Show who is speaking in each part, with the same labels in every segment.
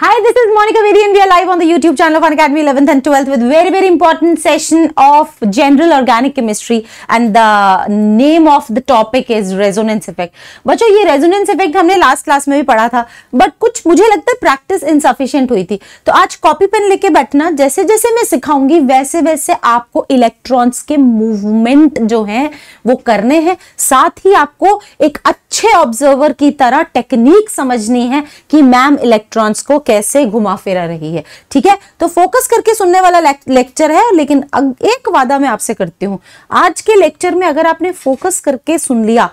Speaker 1: Hi, this is Monica Vedi and we are live on the YouTube channel of Fun Academy 11th and 12th with very, very important session of general organic chemistry and the name of the topic is resonance effect. बच्चो ये resonance effect हमने last class में भी पढ़ा था but कुछ मुझे लगता है practice insufficient हुई थी तो आज copy pen लेके बैठना जैसे जैसे मैं सिखाऊंगी वैसे वैसे आपको electrons के movement जो हैं वो करने हैं साथ ही आपको एक अच्छा अच्छे ऑब्जर्वर की तरह टेक्निक समझनी है कि मैम इलेक्ट्रॉन्स को कैसे घुमा फिरा रही है ठीक है तो फोकस करके सुनने वाला लेक्चर है लेकिन एक वादा मैं आपसे करती हूँ आज के लेक्चर में अगर आपने फोकस करके सुन लिया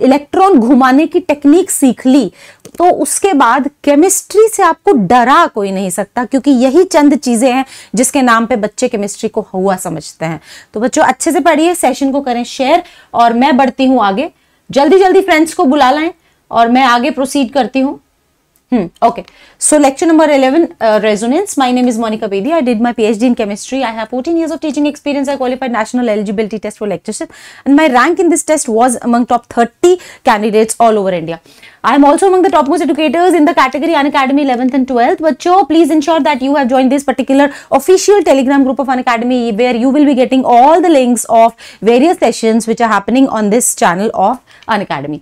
Speaker 1: इलेक्ट्रॉन घुमाने की टेक्निक सीख ली तो उसके बाद केमिस्ट्री से आपको डरा कोई नहीं सकता क्योंकि यही चंद चीज़ें हैं जिसके नाम पे बच्चे केमिस्ट्री को हुआ समझते हैं तो बच्चों अच्छे से पढ़िए सेशन को करें शेयर और मैं बढ़ती हूं आगे जल्दी जल्दी फ्रेंड्स को बुला लाएं और मैं आगे प्रोसीड करती हूँ Hmm. Okay. So lecture number 11, uh, Resonance. My name is Monica Bedi. I did my PhD in chemistry. I have 14 years of teaching experience. I qualified national eligibility test for lectureship. And my rank in this test was among top 30 candidates all over India. I am also among the topmost educators in the category Unacademy 11th and 12th. But Cho, please ensure that you have joined this particular official telegram group of Unacademy where you will be getting all the links of various sessions which are happening on this channel of Unacademy.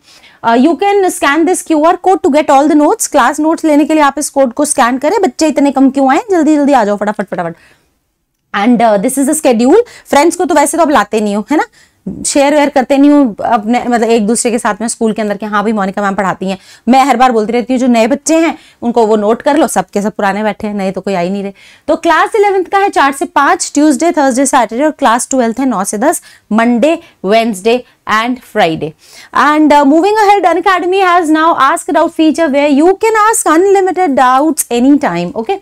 Speaker 1: You can scan this Q R code to get all the notes class notes लेने के लिए आप इस code को scan करें बच्चे इतने कम क्यों आए जल्दी जल्दी आ जाओ फटाफट फटाफट and this is a schedule friends को तो वैसे तो अब लाते नहीं हो है ना शेयर वेयर करते नहीं हूँ अपने मतलब एक दूसरे के साथ में स्कूल के अंदर के हाँ भाई मोनिका मैम पढ़ाती हैं मैं हर बार बोलती रहती हूँ जो नए बच्चे हैं उनको वो नोट कर लो सबके सब पुराने बैठे हैं नए तो कोई आई नहीं रहे तो क्लास इलेवंथ का है चार से पाँच ट्यूसडे थर्सडे सैटरडे और क्लास ट्वेल्थ है नौ से दस Monday Wednesday and Friday. And uh, moving ahead, An Academy has now asked out feature where you can ask unlimited doubts anytime. Okay.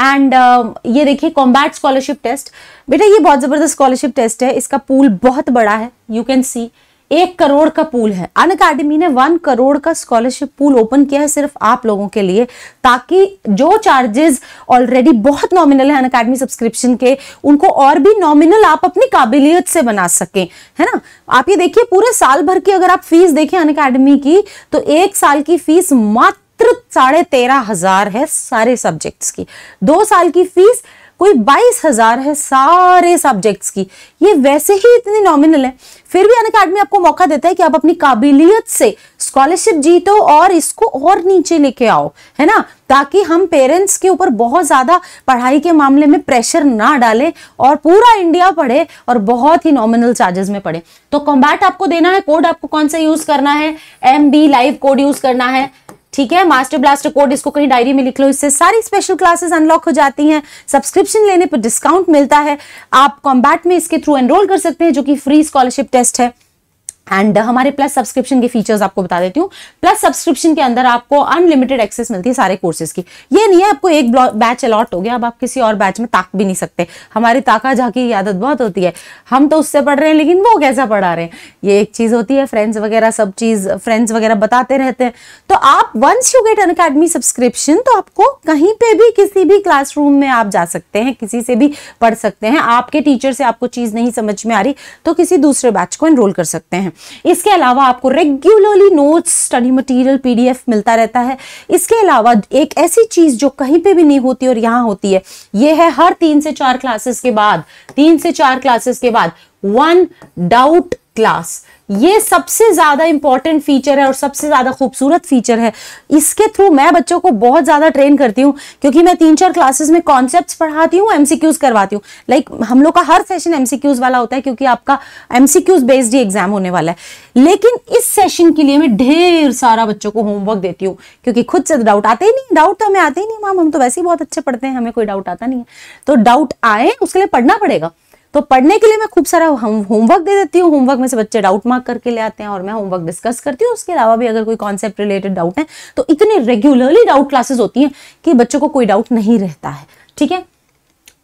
Speaker 1: And uh, um, ये देखिए combat scholarship test बेटा ये बहुत ज़बरदस्त स्कॉलरशिप टेस्ट है इसका pool बहुत बड़ा है यू कैन सी एक करोड़ का पूल है अन अकेडमी ने वन करोड़ का स्कॉलरशिप पूल ओपन किया है सिर्फ आप लोगों के लिए ताकि जो चार्जेस ऑलरेडी बहुत नॉमिनल है अन अकेडमी सब्सक्रिप्शन के उनको और भी नॉमिनल आप अपनी काबिलियत से बना सकें है ना आप ये देखिए पूरे साल भर की अगर आप फीस देखें अन अकेडमी की तो एक साल की फीस मात्र मात्र साढ़े तेरह हजार है सारे सब्जेक्ट्स की दो साल की फीस कोई बाईस हजार है सारे सब्जेक्ट्स की ये वैसे ही इतनी नॉमिनल है फिर भी अन अकेडमी आपको मौका देता है कि आप अपनी काबिलियत से स्कॉलरशिप जीतो और इसको और नीचे लेके आओ है ना ताकि हम पेरेंट्स के ऊपर बहुत ज़्यादा पढ़ाई के मामले में प्रेशर ना डालें और पूरा इंडिया पढ़े और बहुत ही नॉमिनल चार्जेस में पढ़े तो कॉम्बैट आपको देना है कोड आपको कौन सा यूज़ करना है M B live code use करना है ठीक है मास्टर ब्लास्टर कोड इसको कहीं डायरी में लिख लो इससे सारी स्पेशल क्लासेस अनलॉक हो जाती हैं सब्सक्रिप्शन लेने पर डिस्काउंट मिलता है आप कॉम्बैट में इसके थ्रू एनरोल कर सकते हैं जो कि फ्री स्कॉलरशिप टेस्ट है एंड uh, हमारे प्लस सब्सक्रिप्शन के फीचर्स आपको बता देती हूँ प्लस सब्सक्रिप्शन के अंदर आपको अनलिमिटेड एक्सेस मिलती है सारे कोर्सेज की ये नहीं है आपको एक बैच अलॉट हो गया अब आप किसी और बैच में ताक भी नहीं सकते हमारी ताका झाकी की आदत बहुत होती है हम तो उससे पढ़ रहे हैं लेकिन वो कैसा पढ़ा रहे हैं ये एक चीज़ होती है फ्रेंड्स वगैरह सब चीज़ फ्रेंड्स वगैरह बताते रहते हैं तो आप once you get Unacademy subscription तो आपको कहीं पर भी किसी भी क्लासरूम में आप जा सकते हैं किसी से भी पढ़ सकते हैं आपके टीचर से आपको चीज़ नहीं समझ में आ रही तो किसी दूसरे बैच को एनरोल कर सकते हैं इसके अलावा आपको regularly notes study material PDF मिलता रहता है इसके अलावा एक ऐसी चीज जो कहीं पे भी नहीं होती और यहाँ होती है ये है हर तीन से चार क्लासेस के बाद तीन से चार क्लासेस के बाद वन डाउट क्लास ये सबसे ज़्यादा इंपॉर्टेंट फीचर है और सबसे ज़्यादा खूबसूरत फीचर है इसके थ्रू मैं बच्चों को बहुत ज़्यादा ट्रेन करती हूँ क्योंकि मैं तीन चार क्लासेस में कॉन्सेप्ट्स पढ़ाती हूँ एमसीक्यूज़ करवाती हूँ लाइक like, हम लोग का हर सेशन एमसीक्यूज़ वाला होता है क्योंकि आपका एमसीक्यूज़ बेस्ड ही एग्जाम होने वाला है लेकिन इस सेशन के लिए मैं ढेर सारा बच्चों को होमवर्क देती हूँ क्योंकि खुद से डाउट आते ही नहीं डाउट तो हमें आते ही नहीं मैम हम तो वैसे ही बहुत अच्छे पढ़ते हैं हमें कोई डाउट आता नहीं है तो डाउट आए उसके लिए पढ़ना पड़ेगा तो पढ़ने के लिए मैं खूब सारा होमवर्क दे देती हूँ होमवर्क में से बच्चे डाउट मार्क करके ले आते हैं और मैं होमवर्क डिस्कस करती हूँ उसके अलावा भी अगर कोई कॉन्सेप्ट रिलेटेड डाउट है तो इतनी रेगुलरली डाउट क्लासेस होती हैं कि बच्चों को कोई डाउट नहीं रहता है ठीक है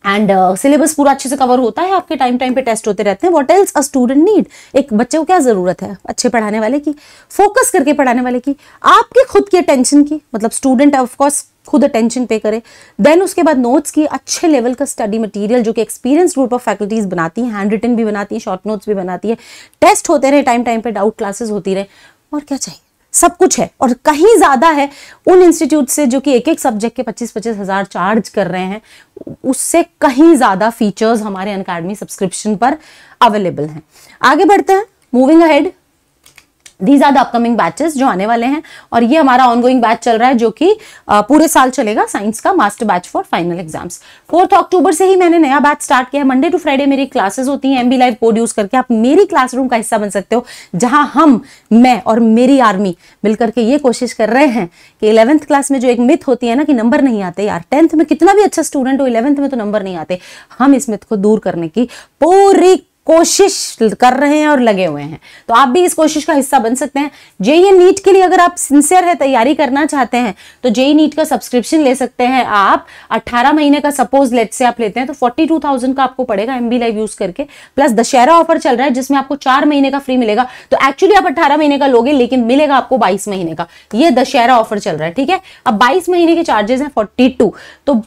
Speaker 1: एंड सिलेबस uh, पूरा अच्छे से कवर होता है आपके टाइम टाइम पे टेस्ट होते रहते हैं what else a student need एक बच्चे को क्या ज़रूरत है अच्छे पढ़ाने वाले की फोकस करके पढ़ाने वाले की आपके खुद की अटेंशन की मतलब स्टूडेंट ऑफकोर्स खुद अटेंशन पे करे देन उसके बाद नोट्स की अच्छे लेवल का स्टडी मटेरियल जो कि एक्सपीरियंस ग्रुप ऑफ फैकल्टीज बनाती हैं हैंड रिटन भी बनाती हैं शॉर्ट नोट्स भी बनाती है टेस्ट होते रहे टाइम टाइम पे डाउट क्लासेस होती रहे और क्या चाहिए सब कुछ है और कहीं ज़्यादा है उन इंस्टीट्यूट से जो कि एक एक सब्जेक्ट के पच्चीस पच्चीस हज़ार चार्ज कर रहे हैं उससे कहीं ज़्यादा फीचर्स हमारे अनकेडमी सब्सक्रिप्शन पर अवेलेबल हैं आगे बढ़ते हैं moving ahead these are the upcoming batches जो आने वाले हैं और ये हमारा ऑनगोइंग बैच चल रहा है जो कि पूरे साल चलेगा साइंस का master batch for final exams fourth October से ही मैंने नया बैच स्टार्ट किया है मंडे टू फ्राइडे मेरी क्लासेस होती हैं एमबी लाइव कोड यूज करके आप मेरी क्लासरूम का हिस्सा बन सकते हो जहां हम मैं और मेरी आर्मी मिलकर के ये कोशिश कर रहे हैं कि इलेवंथ क्लास में जो एक मिथ होती है ना कि नंबर नहीं आते यार टेंथ में कितना भी अच्छा स्टूडेंट हो इलेवंथ में तो नंबर नहीं आते हम इस मिथ को दूर करने की पूरी कोशिश कर रहे हैं और लगे हुए हैं तो आप भी इस कोशिश का हिस्सा बन सकते हैं जेई नीट के लिए अगर आप सिंसियर है तैयारी करना चाहते हैं तो जेई नीट का सब्सक्रिप्शन ले सकते हैं आप 18 महीने का सपोज लेट से आप लेते हैं तो 42,000 का आपको पड़ेगा एमबी लाइव यूज करके प्लस दशहरा ऑफर चल रहा है जिसमें आपको चार महीने का फ्री मिलेगा तो एक्चुअली आप अट्ठारह महीने का लोगे लेकिन मिलेगा आपको बाईस महीने का ये दशहरा ऑफर चल रहा है ठीक है अब बाईस महीने के चार्जेस हैं फोर्टी तो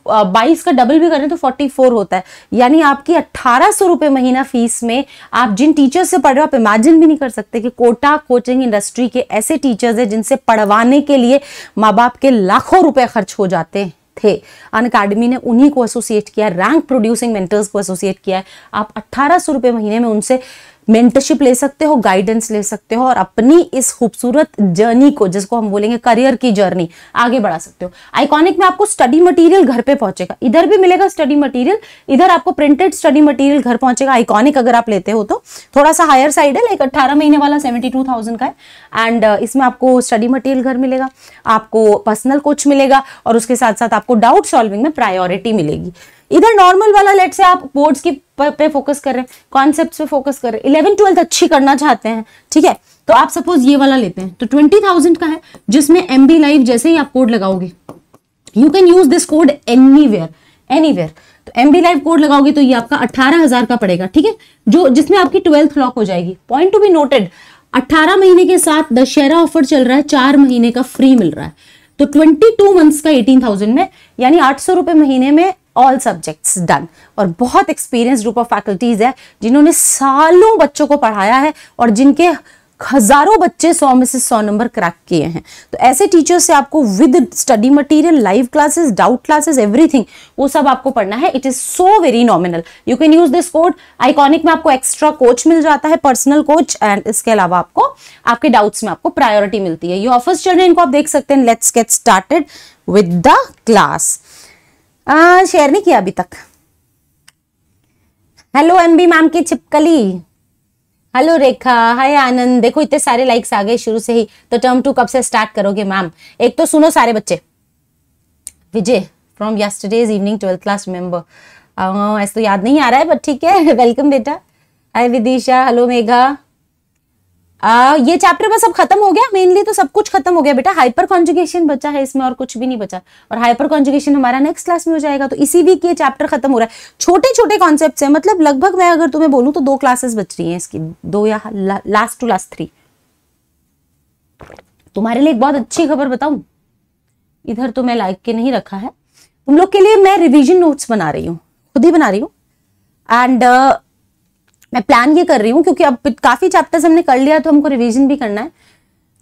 Speaker 1: बाईस का डबल भी करें तो फोर्टी होता है यानी आपकी अट्ठारह महीना फीस जिसमें आप जिन टीचर्स से पढ़ रहे हो आप इमेजिन भी नहीं कर सकते कि कोटा कोचिंग इंडस्ट्री के ऐसे टीचर्स हैं जिनसे पढ़वाने के लिए माँ बाप के लाखों रुपए खर्च हो जाते हैं थे अन अकाडमी ने उन्हीं को एसोसिएट किया रैंक प्रोड्यूसिंग मेंटर्स को एसोसिएट किया है आप अट्ठारह सौ रुपये महीने में उनसे मेंटरशिप ले सकते हो गाइडेंस ले सकते हो और अपनी इस खूबसूरत जर्नी को जिसको हम बोलेंगे करियर की जर्नी आगे बढ़ा सकते हो आइकॉनिक में आपको स्टडी मटेरियल घर पे पहुंचेगा इधर भी मिलेगा स्टडी मटेरियल इधर आपको प्रिंटेड स्टडी मटेरियल घर पहुंचेगा आइकॉनिक अगर आप लेते हो तो थोड़ा सा हायर साइड है लाइक अट्ठारह महीने वाला सेवेंटी टू थाउजेंड का है एंड uh, इसमें आपको स्टडी मटीरियल घर मिलेगा आपको पर्सनल कोच मिलेगा और उसके साथ साथ आपको डाउट सॉल्विंग में प्रायोरिटी मिलेगी इधर नॉर्मल वाला लेट से आप बोर्ड्स की पे फोकस कर रहे हैं कॉन्सेप्ट पे फोकस कर रहे हैं इलेवन ट्वेल्थ अच्छी करना चाहते हैं ठीक है तो आप सपोज ये वाला लेते हैं तो ट्वेंटी थाउजेंड का है जिसमें एम बी लाइव जैसे ही आप कोड लगाओगे you can use this code anywhere anywhere तो एम बी लाइव कोड लगाओगे तो ये आपका अट्ठारह हजार का पड़ेगा ठीक है जो जिसमें आपकी ट्वेल्थ लॉक हो जाएगी पॉइंट टू बी नोटेड अट्ठारह महीने के साथ दशहरा ऑफर चल रहा है चार महीने का फ्री मिल रहा है तो ट्वेंटी टू मंथ्स का एटीन थाउजेंड में यानी आठ सौ रुपए महीने में ऑल सब्जेक्ट्स डन और बहुत एक्सपीरियंस ग्रुप ऑफ फैकल्टीज़ है जिन्होंने सालों बच्चों को पढ़ाया है और जिनके हजारों बच्चे सौ में से सौ नंबर क्रैक किए हैं तो ऐसे टीचर्स से आपको with study material live classes doubt classes everything वो सब आपको पढ़ना है it is so very nominal you can use this code iconic में आपको एक्स्ट्रा कोच मिल जाता है पर्सनल कोच एंड इसके अलावा आपको आपके डाउट्स में आपको प्रायोरिटी मिलती है ये ऑफर्स चल रहे हैं इनको आप देख सकते हैं let's get started with the class share नहीं किया अभी तक हेलो एमबी मैम की छिपकली हेलो रेखा हाय आनंद देखो इतने सारे लाइक्स आ गए शुरू से ही तो टर्म टू कब से स्टार्ट करोगे मैम एक तो सुनो सारे बच्चे Vijay from yesterday's evening twelfth class remember ऐसा तो याद नहीं आ रहा है बट ठीक है वेलकम बेटा हाय विदिशा हेलो मेघा आ, ये चैप्टर बस अब खत्म हो गया मेनली तो सब कुछ खत्म हो गया बेटा हाइपर कॉन्जुगेशन बचा है इसमें और कुछ भी नहीं बचा और हाइपर कॉन्जुगेशन हमारा नेक्स्ट क्लास में हो जाएगा तो इसी वीक ये चैप्टर खत्म हो रहा है छोटे छोटे कॉन्सेप्ट है मतलब लगभग मैं अगर तुम्हें बोलूँ तो दो क्लासेस बच रही है इसकी दो या ला, लास्ट टू लास्ट थ्री तुम्हारे लिए एक बहुत अच्छी खबर बताऊं इधर तो मैं लाइक के नहीं रखा है तुम लोग के लिए मैं रिविजन नोट्स बना रही हूँ खुद ही बना रही हूँ एंड मैं प्लान ये कर रही हूँ क्योंकि अब काफ़ी चैप्टर्स हमने कर लिया तो हमको रिविजन भी करना है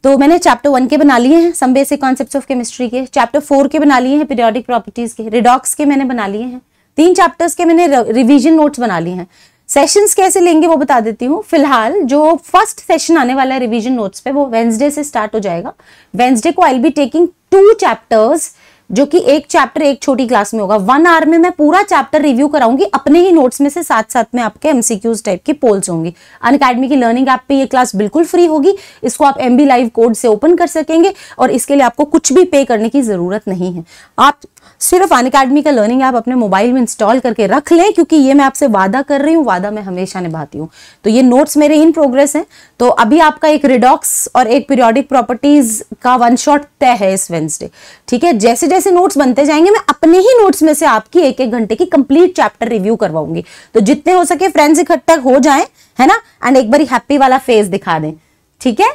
Speaker 1: तो मैंने चैप्टर वन के बना लिए हैं some basic concept of chemistry के चैप्टर फोर के बना लिए हैं पीरियोडिक प्रॉपर्टीज के रिडॉक्स के मैंने बना लिए हैं तीन चैप्टर्स के मैंने रिविजन नोट्स बना लिए हैं सेशंस कैसे लेंगे वो बता देती हूँ फिलहाल जो फर्स्ट सेशन आने वाला है रिविजन नोट्स पे वो वेंसडे से स्टार्ट हो जाएगा वेंसडे को I be taking two chapters जो कि एक चैप्टर एक छोटी क्लास में होगा वन आवर में मैं पूरा चैप्टर रिव्यू कराऊंगी अपने ही नोट्स में से साथ साथ में आपके एमसीक्यूज टाइप की पोल्स होंगी अन की लर्निंग ऐप पे ये क्लास बिल्कुल फ्री होगी इसको आप एम लाइव कोड से ओपन कर सकेंगे और इसके लिए आपको कुछ भी पे करने की जरूरत नहीं है आप सिर्फ अन अकेडमी का लर्निंग आप अपने मोबाइल में इंस्टॉल करके रख लें क्योंकि ये मैं आपसे वादा कर रही हूँ वादा मैं हमेशा निभाती हूँ तो ये नोट्स मेरे इन प्रोग्रेस हैं तो अभी आपका एक रिडॉक्स और एक पीरियोडिक प्रॉपर्टीज का वन शॉट तय है इस वेंसडे ठीक है जैसे जैसे नोट्स बनते जाएंगे मैं अपने ही नोट्स में से आपकी एक एक घंटे की कंप्लीट चैप्टर रिव्यू करवाऊंगी तो जितने हो सके फ्रेंड्स इकट्ठा हो जाए है ना एंड एक बारी हैप्पी वाला फेस दिखा दें ठीक है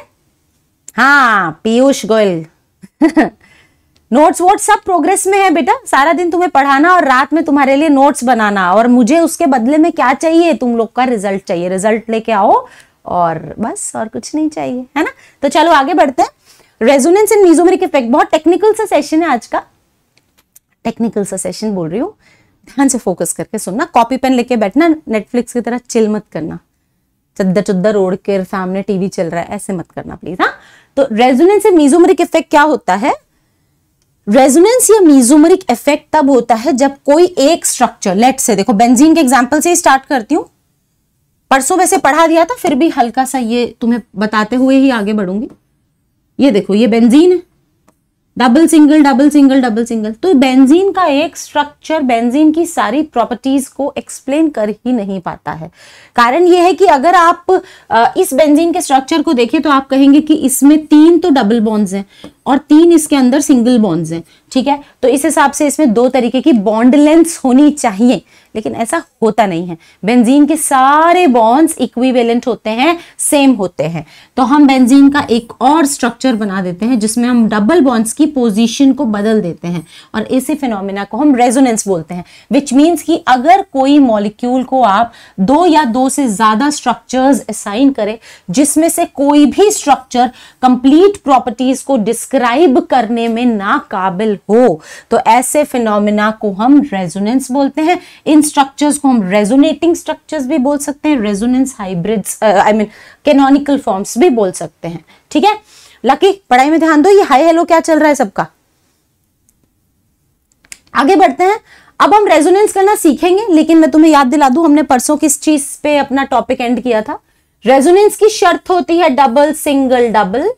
Speaker 1: हाँ पीयूष गोयल नोट्स वोट्स सब प्रोग्रेस में है बेटा सारा दिन तुम्हें पढ़ाना और रात में तुम्हारे लिए नोट्स बनाना और मुझे उसके बदले में क्या चाहिए तुम लोग का रिजल्ट चाहिए रिजल्ट लेके आओ और बस और कुछ नहीं चाहिए है ना तो चलो आगे बढ़ते हैं रेजोनेंस एंड मीजोमेरिक इफेक्ट बहुत टेक्निकल सा सेशन है आज का टेक्निकल सा सेशन बोल रही हूँ ध्यान से फोकस करके सुनना कॉपी पेन लेके बैठना नेटफ्लिक्स की तरह चिल मत करना चद्दर चुद्दर ओढ़ के सामने टीवी चल रहा है ऐसे मत करना प्लीज हाँ तो रेजोनेंस एंड मीजोमेरिक इफेक्ट क्या होता है रेजोनेंस या मीजोमरिक इफेक्ट तब होता है जब कोई एक स्ट्रक्चर लेट से देखो बेंजीन के एग्जाम्पल से स्टार्ट करती हूँ परसों वैसे पढ़ा दिया था फिर भी हल्का सा ये तुम्हें बताते हुए ही आगे बढ़ूंगी ये देखो ये बेंजीन है double single double single double single तो बेंजीन का एक स्ट्रक्चर बेंजीन की सारी प्रॉपर्टीज को एक्सप्लेन कर ही नहीं पाता है कारण यह है कि अगर आप इस बेंजीन के स्ट्रक्चर को देखें तो आप कहेंगे कि इसमें तीन तो डबल बॉन्ड्स हैं और तीन इसके अंदर सिंगल बॉन्ड्स हैं ठीक है तो इस हिसाब से इसमें दो तरीके की बॉन्ड लेंथ होनी चाहिए लेकिन ऐसा होता नहीं है बेंजीन के सारे बॉन्ड्स इक्विवेलेंट होते हैं सेम होते हैं तो हम बेंजीन का एक और स्ट्रक्चर बना देते हैं जिसमें हम डबल बॉन्ड्स की पोजीशन को बदल देते हैं और इसी फिनोमिना को हम रेजोनेंस बोलते हैं विच मीन्स कि अगर कोई मॉलिक्यूल को आप दो या दो से ज़्यादा स्ट्रक्चर्स असाइन करें जिसमें से कोई भी स्ट्रक्चर कंप्लीट प्रॉपर्टीज़ को डिस्क्राइब करने में नाकाबिल हो तो ऐसे फिनोमिना को हम रेजोनेंस बोलते हैं इन इन स्ट्रक्चर्स को हम रेजोनेटिंग स्ट्रक्चर्स भी बोल सकते हैं resonance hybrids I mean canonical forms भी बोल सकते हैं ठीक है लकी पढ़ाई में ध्यान दो ये हाई हेलो क्या चल रहा है सबका आगे बढ़ते हैं अब हम रेजोनेंस करना सीखेंगे लेकिन मैं तुम्हें याद दिला दू हमने परसों किस चीज पे अपना टॉपिक एंड किया था रेजोनेंस की शर्त होती है double single double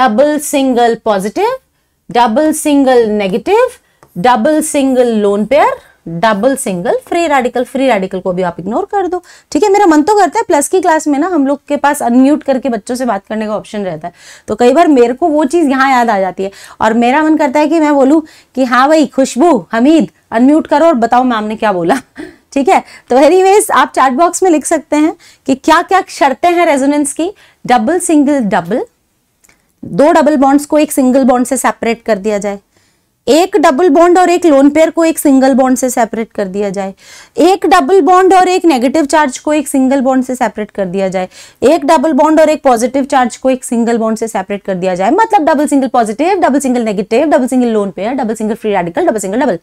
Speaker 1: double single positive double single negative double single lone pair double single free radical free radical को भी आप इग्नोर कर दो ठीक है मेरा मन तो करता है प्लस की क्लास में ना हम लोग के पास अनम्यूट करके बच्चों से बात करने का ऑप्शन रहता है तो कई बार मेरे को वो चीज़ यहाँ याद आ जाती है और मेरा मन करता है कि मैं बोलूँ कि हाँ भाई खुशबू हमीद अनम्यूट करो और बताओ मैम ने क्या बोला ठीक है तो एनीवेज आप चार्ट बॉक्स में लिख सकते हैं कि क्या क्या शर्तें हैं रेजोनेंस की डबल सिंगल डबल दो डबल बॉन्ड्स को एक सिंगल बॉन्ड से सेपरेट कर दिया जाए एक डबल बॉन्ड और एक लोन पेयर को एक सिंगल बॉन्ड से सेपरेट कर दिया जाए एक डबल बॉन्ड और एक नेगेटिव चार्ज को एक सिंगल बॉन्ड से सेपरेट कर दिया जाए एक डबल बॉन्ड और एक पॉजिटिव चार्ज को एक सिंगल बॉन्ड से सेपरेट कर दिया जाए मतलब double single positive double single negative double single lone pair double single free radical double single double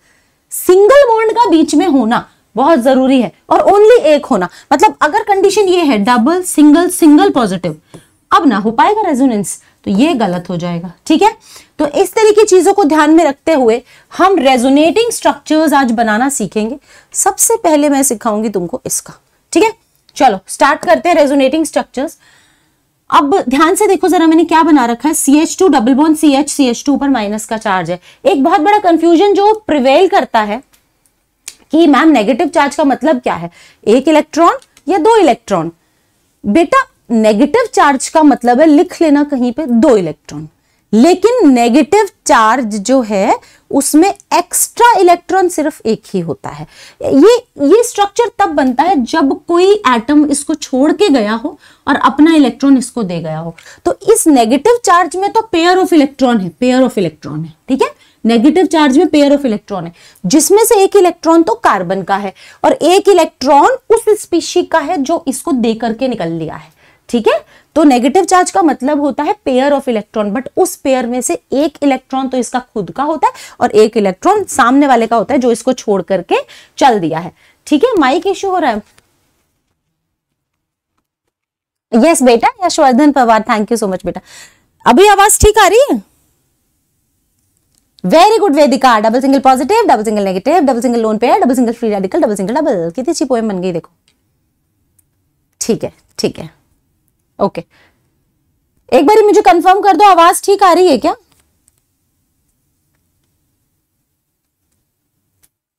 Speaker 1: single bond का बीच में होना बहुत जरूरी है और ओनली एक होना मतलब अगर कंडीशन ये है डबल सिंगल सिंगल पॉजिटिव अब ना हो पाएगा रेजोनेंस तो ये गलत हो जाएगा ठीक है तो इस तरह की चीज़ों को ध्यान में रखते हुए हम रेजोनेटिंग स्ट्रक्चर्स आज बनाना सीखेंगे सबसे पहले मैं सिखाऊंगी तुमको इसका ठीक है चलो स्टार्ट करते हैं रेजोनेटिंग स्ट्रक्चर्स अब ध्यान से देखो जरा मैंने क्या बना रखा है CH2 two double bond C H C H two पर माइनस का चार्ज है एक बहुत बड़ा कंफ्यूजन जो प्रिवेल करता है कि मैम नेगेटिव चार्ज का मतलब क्या है एक इलेक्ट्रॉन या दो इलेक्ट्रॉन बेटा नेगेटिव चार्ज का मतलब है लिख लेना कहीं पे दो इलेक्ट्रॉन लेकिन नेगेटिव चार्ज जो है उसमें एक्स्ट्रा इलेक्ट्रॉन सिर्फ एक ही होता है ये ये स्ट्रक्चर तब बनता है जब कोई एटम इसको छोड़ के गया हो और अपना इलेक्ट्रॉन इसको दे गया हो तो इस नेगेटिव चार्ज में तो पेयर ऑफ इलेक्ट्रॉन है पेयर ऑफ इलेक्ट्रॉन है ठीक है नेगेटिव चार्ज में पेयर ऑफ इलेक्ट्रॉन है जिसमें से एक इलेक्ट्रॉन तो कार्बन का है और एक इलेक्ट्रॉन उस स्पीशी का है जो इसको दे करके निकल लिया है ठीक है तो नेगेटिव चार्ज का मतलब होता है पेयर ऑफ इलेक्ट्रॉन बट उस पेयर में से एक इलेक्ट्रॉन तो इसका खुद का होता है और एक इलेक्ट्रॉन सामने वाले का होता है जो इसको छोड़ करके चल दिया है ठीक है माइक इश्यू हो रहा है यस yes, बेटा Yashvardhan Pawar thank you so much बेटा अभी आवाज ठीक आ रही है very good Vedika double single positive double single negative double single lone pair double single free radical double single double कितनी अच्छी पोएम बन गई देखो ठीक है ठीक है ओके एक बार मुझे कंफर्म कर दो आवाज ठीक आ रही है क्या